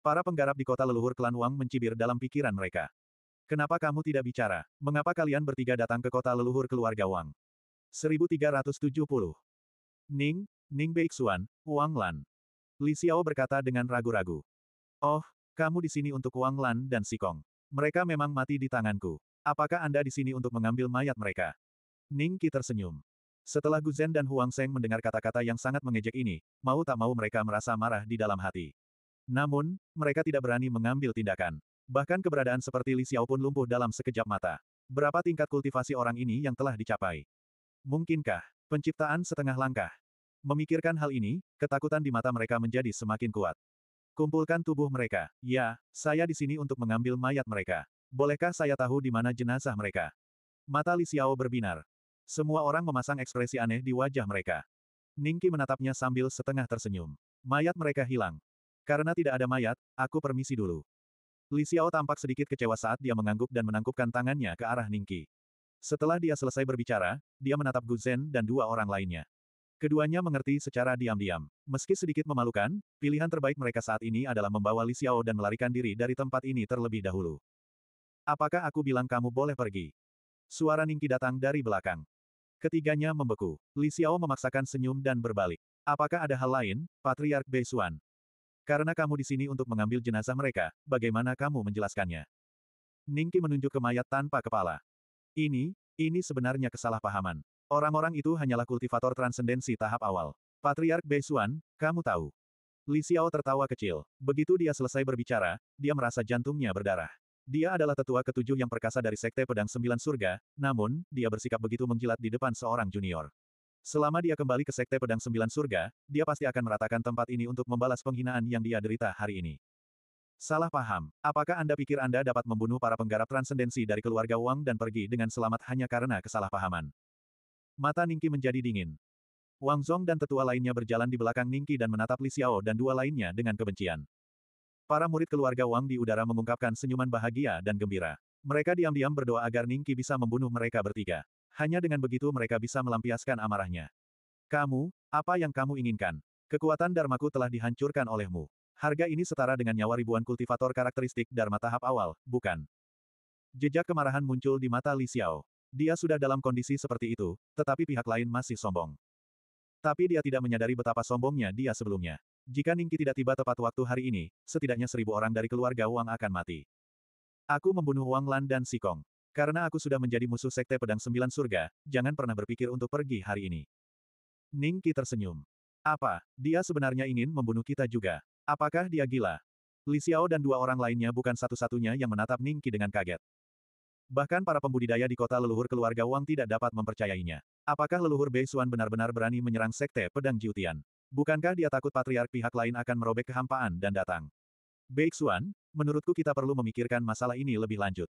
Para penggarap di kota leluhur klan Wang mencibir dalam pikiran mereka. Kenapa kamu tidak bicara? Mengapa kalian bertiga datang ke kota leluhur keluarga Wang? 1370. Ning, Ning Beixuan, Wang Lan. Li Xiao berkata dengan ragu-ragu. Oh, kamu di sini untuk Wang Lan dan Sikong. Mereka memang mati di tanganku. Apakah Anda di sini untuk mengambil mayat mereka? Ning Qi tersenyum. Setelah Gu Zhen dan Huang Seng mendengar kata-kata yang sangat mengejek ini, mau tak mau mereka merasa marah di dalam hati. Namun, mereka tidak berani mengambil tindakan. Bahkan keberadaan seperti Li Xiao pun lumpuh dalam sekejap mata. Berapa tingkat kultivasi orang ini yang telah dicapai? Mungkinkah penciptaan setengah langkah? Memikirkan hal ini, ketakutan di mata mereka menjadi semakin kuat. Kumpulkan tubuh mereka. Ya, saya di sini untuk mengambil mayat mereka. Bolehkah saya tahu di mana jenazah mereka? Mata Li Xiao berbinar. Semua orang memasang ekspresi aneh di wajah mereka. Ningki menatapnya sambil setengah tersenyum. Mayat mereka hilang. Karena tidak ada mayat, aku permisi dulu. Li Xiao tampak sedikit kecewa saat dia mengangguk dan menangkupkan tangannya ke arah Ningki. Setelah dia selesai berbicara, dia menatap Gu Zhen dan dua orang lainnya. Keduanya mengerti secara diam-diam. Meski sedikit memalukan, pilihan terbaik mereka saat ini adalah membawa Li Xiao dan melarikan diri dari tempat ini terlebih dahulu. Apakah aku bilang kamu boleh pergi? Suara Ningki datang dari belakang. Ketiganya membeku. Li Xiao memaksakan senyum dan berbalik. Apakah ada hal lain, Patriark Beisuan? Karena kamu di sini untuk mengambil jenazah mereka, bagaimana kamu menjelaskannya? Ningki menunjuk ke mayat tanpa kepala. Ini, ini sebenarnya kesalahpahaman. Orang-orang itu hanyalah kultivator transendensi tahap awal. Patriark Bei Beisuan, kamu tahu. Li Xiao tertawa kecil. Begitu dia selesai berbicara, dia merasa jantungnya berdarah. Dia adalah tetua ketujuh yang perkasa dari Sekte Pedang Sembilan Surga, namun, dia bersikap begitu menjilat di depan seorang junior. Selama dia kembali ke Sekte Pedang Sembilan Surga, dia pasti akan meratakan tempat ini untuk membalas penghinaan yang dia derita hari ini. Salah paham. Apakah Anda pikir Anda dapat membunuh para penggarap transendensi dari keluarga Wang dan pergi dengan selamat hanya karena kesalahpahaman? Mata Ningki menjadi dingin. Wang Zhong dan tetua lainnya berjalan di belakang Ningki dan menatap Li Xiao dan dua lainnya dengan kebencian. Para murid keluarga Wang di udara mengungkapkan senyuman bahagia dan gembira. Mereka diam-diam berdoa agar Ningki bisa membunuh mereka bertiga. Hanya dengan begitu mereka bisa melampiaskan amarahnya. Kamu, apa yang kamu inginkan? Kekuatan Dharmaku telah dihancurkan olehmu. Harga ini setara dengan nyawa ribuan kultivator karakteristik Dharma tahap awal, bukan? Jejak kemarahan muncul di mata Li Xiao. Dia sudah dalam kondisi seperti itu, tetapi pihak lain masih sombong. Tapi dia tidak menyadari betapa sombongnya dia sebelumnya. Jika Ningki tidak tiba tepat waktu hari ini, setidaknya seribu orang dari keluarga Wang akan mati. Aku membunuh Wang Lan dan Sikong. Karena aku sudah menjadi musuh Sekte Pedang Sembilan Surga, jangan pernah berpikir untuk pergi hari ini. Ningki tersenyum. Apa, dia sebenarnya ingin membunuh kita juga? Apakah dia gila? Li Xiao dan dua orang lainnya bukan satu-satunya yang menatap Ningki dengan kaget. Bahkan para pembudidaya di kota leluhur keluarga Wang tidak dapat mempercayainya. Apakah leluhur Bei Xuan benar-benar berani menyerang sekte pedang Jiutian? Bukankah dia takut patriark pihak lain akan merobek kehampaan dan datang? Bei Xuan, menurutku kita perlu memikirkan masalah ini lebih lanjut.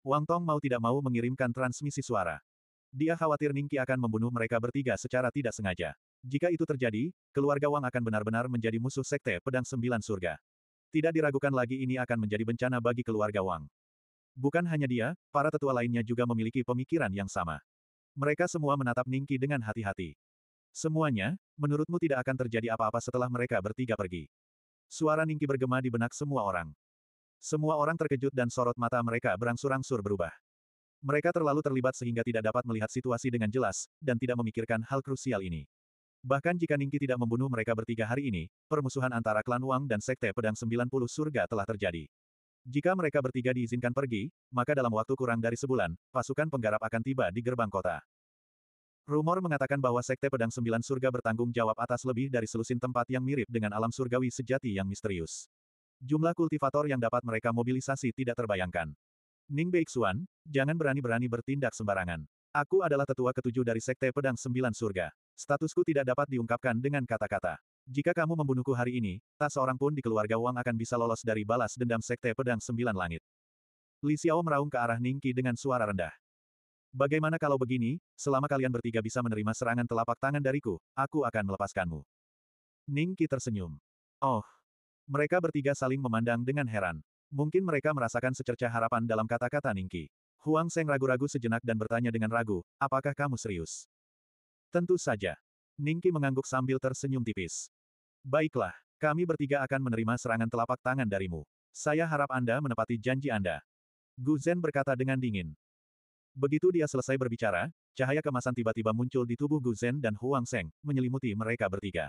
Wang Tong mau tidak mau mengirimkan transmisi suara. Dia khawatir Ningki akan membunuh mereka bertiga secara tidak sengaja. Jika itu terjadi, keluarga Wang akan benar-benar menjadi musuh sekte pedang sembilan surga. Tidak diragukan lagi ini akan menjadi bencana bagi keluarga Wang. Bukan hanya dia, para tetua lainnya juga memiliki pemikiran yang sama. Mereka semua menatap Ningki dengan hati-hati. Semuanya, menurutmu tidak akan terjadi apa-apa setelah mereka bertiga pergi. Suara Ningki bergema di benak semua orang. Semua orang terkejut dan sorot mata mereka berangsur-angsur berubah. Mereka terlalu terlibat sehingga tidak dapat melihat situasi dengan jelas, dan tidak memikirkan hal krusial ini. Bahkan jika Ningki tidak membunuh mereka bertiga hari ini, permusuhan antara klan Wang dan Sekte Pedang 90 Surga telah terjadi. Jika mereka bertiga diizinkan pergi, maka dalam waktu kurang dari sebulan, pasukan penggarap akan tiba di gerbang kota. Rumor mengatakan bahwa Sekte Pedang Sembilan Surga bertanggung jawab atas lebih dari selusin tempat yang mirip dengan alam surgawi sejati yang misterius. Jumlah kultivator yang dapat mereka mobilisasi tidak terbayangkan. Ning Beixuan, jangan berani-berani bertindak sembarangan. Aku adalah tetua ketujuh dari Sekte Pedang Sembilan Surga. Statusku tidak dapat diungkapkan dengan kata-kata. Jika kamu membunuhku hari ini, tak seorang pun di keluarga Wang akan bisa lolos dari balas dendam Sekte Pedang Sembilan Langit. Li Xiao meraung ke arah Ningki dengan suara rendah. Bagaimana kalau begini, selama kalian bertiga bisa menerima serangan telapak tangan dariku, aku akan melepaskanmu. Ningki tersenyum. Oh. Mereka bertiga saling memandang dengan heran. Mungkin mereka merasakan secerca harapan dalam kata-kata Ningki. Huang Seng ragu-ragu sejenak dan bertanya dengan ragu, apakah kamu serius? Tentu saja. Ningki mengangguk sambil tersenyum tipis. Baiklah, kami bertiga akan menerima serangan telapak tangan darimu. Saya harap Anda menepati janji Anda. Gu Zhen berkata dengan dingin. Begitu dia selesai berbicara, cahaya kemasan tiba-tiba muncul di tubuh Gu Zhen dan Huang Seng, menyelimuti mereka bertiga.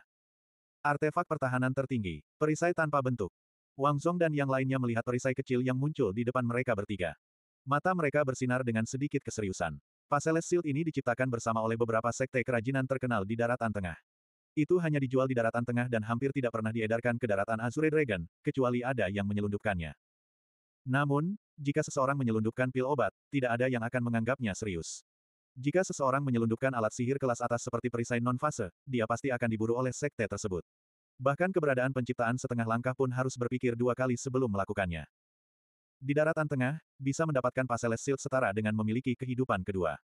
Artefak pertahanan tertinggi, perisai tanpa bentuk. Wang Zhong dan yang lainnya melihat perisai kecil yang muncul di depan mereka bertiga. Mata mereka bersinar dengan sedikit keseriusan. Paseles Shield ini diciptakan bersama oleh beberapa sekte kerajinan terkenal di daratan tengah. Itu hanya dijual di daratan tengah dan hampir tidak pernah diedarkan ke daratan Azure Dragon, kecuali ada yang menyelundupkannya. Namun, jika seseorang menyelundupkan pil obat, tidak ada yang akan menganggapnya serius. Jika seseorang menyelundupkan alat sihir kelas atas seperti perisai non-fase, dia pasti akan diburu oleh sekte tersebut. Bahkan keberadaan penciptaan setengah langkah pun harus berpikir dua kali sebelum melakukannya. Di daratan tengah, bisa mendapatkan Paseles Shield setara dengan memiliki kehidupan kedua.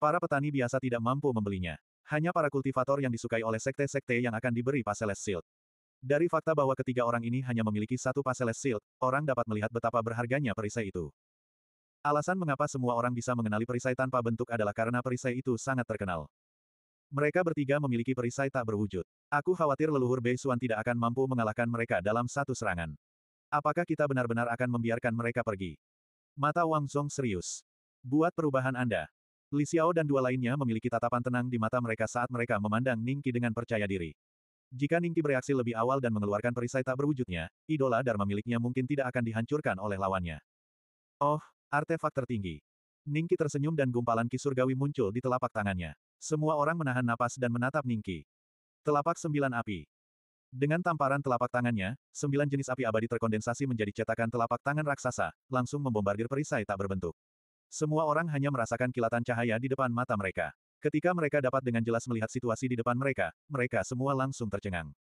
Para petani biasa tidak mampu membelinya. Hanya para kultivator yang disukai oleh sekte-sekte yang akan diberi Paseles Shield. Dari fakta bahwa ketiga orang ini hanya memiliki satu Paseles Shield, orang dapat melihat betapa berharganya perisai itu. Alasan mengapa semua orang bisa mengenali perisai tanpa bentuk adalah karena perisai itu sangat terkenal. Mereka bertiga memiliki perisai tak berwujud. Aku khawatir leluhur Bei Xuan tidak akan mampu mengalahkan mereka dalam satu serangan. Apakah kita benar-benar akan membiarkan mereka pergi? Mata Wang Song serius. Buat perubahan Anda. Li Xiao dan dua lainnya memiliki tatapan tenang di mata mereka saat mereka memandang Ning Qi dengan percaya diri. Jika Ning Qi bereaksi lebih awal dan mengeluarkan perisai tak berwujudnya, idola Dharma miliknya mungkin tidak akan dihancurkan oleh lawannya. Oh, artefak tertinggi. Ning Qi tersenyum dan gumpalan ki surgawi muncul di telapak tangannya. Semua orang menahan napas dan menatap Ning Qi. Telapak sembilan api. Dengan tamparan telapak tangannya, sembilan jenis api abadi terkondensasi menjadi cetakan telapak tangan raksasa, langsung membombardir perisai tak berbentuk. Semua orang hanya merasakan kilatan cahaya di depan mata mereka. Ketika mereka dapat dengan jelas melihat situasi di depan mereka, mereka semua langsung tercengang.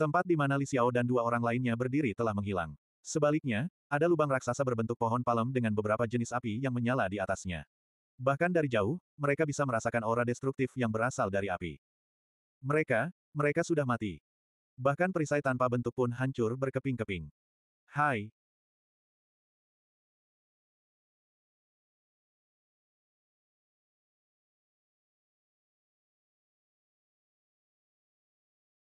Tempat di mana Li Xiao dan dua orang lainnya berdiri telah menghilang. Sebaliknya, ada lubang raksasa berbentuk pohon palem dengan beberapa jenis api yang menyala di atasnya. Bahkan dari jauh, mereka bisa merasakan aura destruktif yang berasal dari api. Mereka, mereka sudah mati. Bahkan perisai tanpa bentuk pun hancur berkeping-keping. Hai,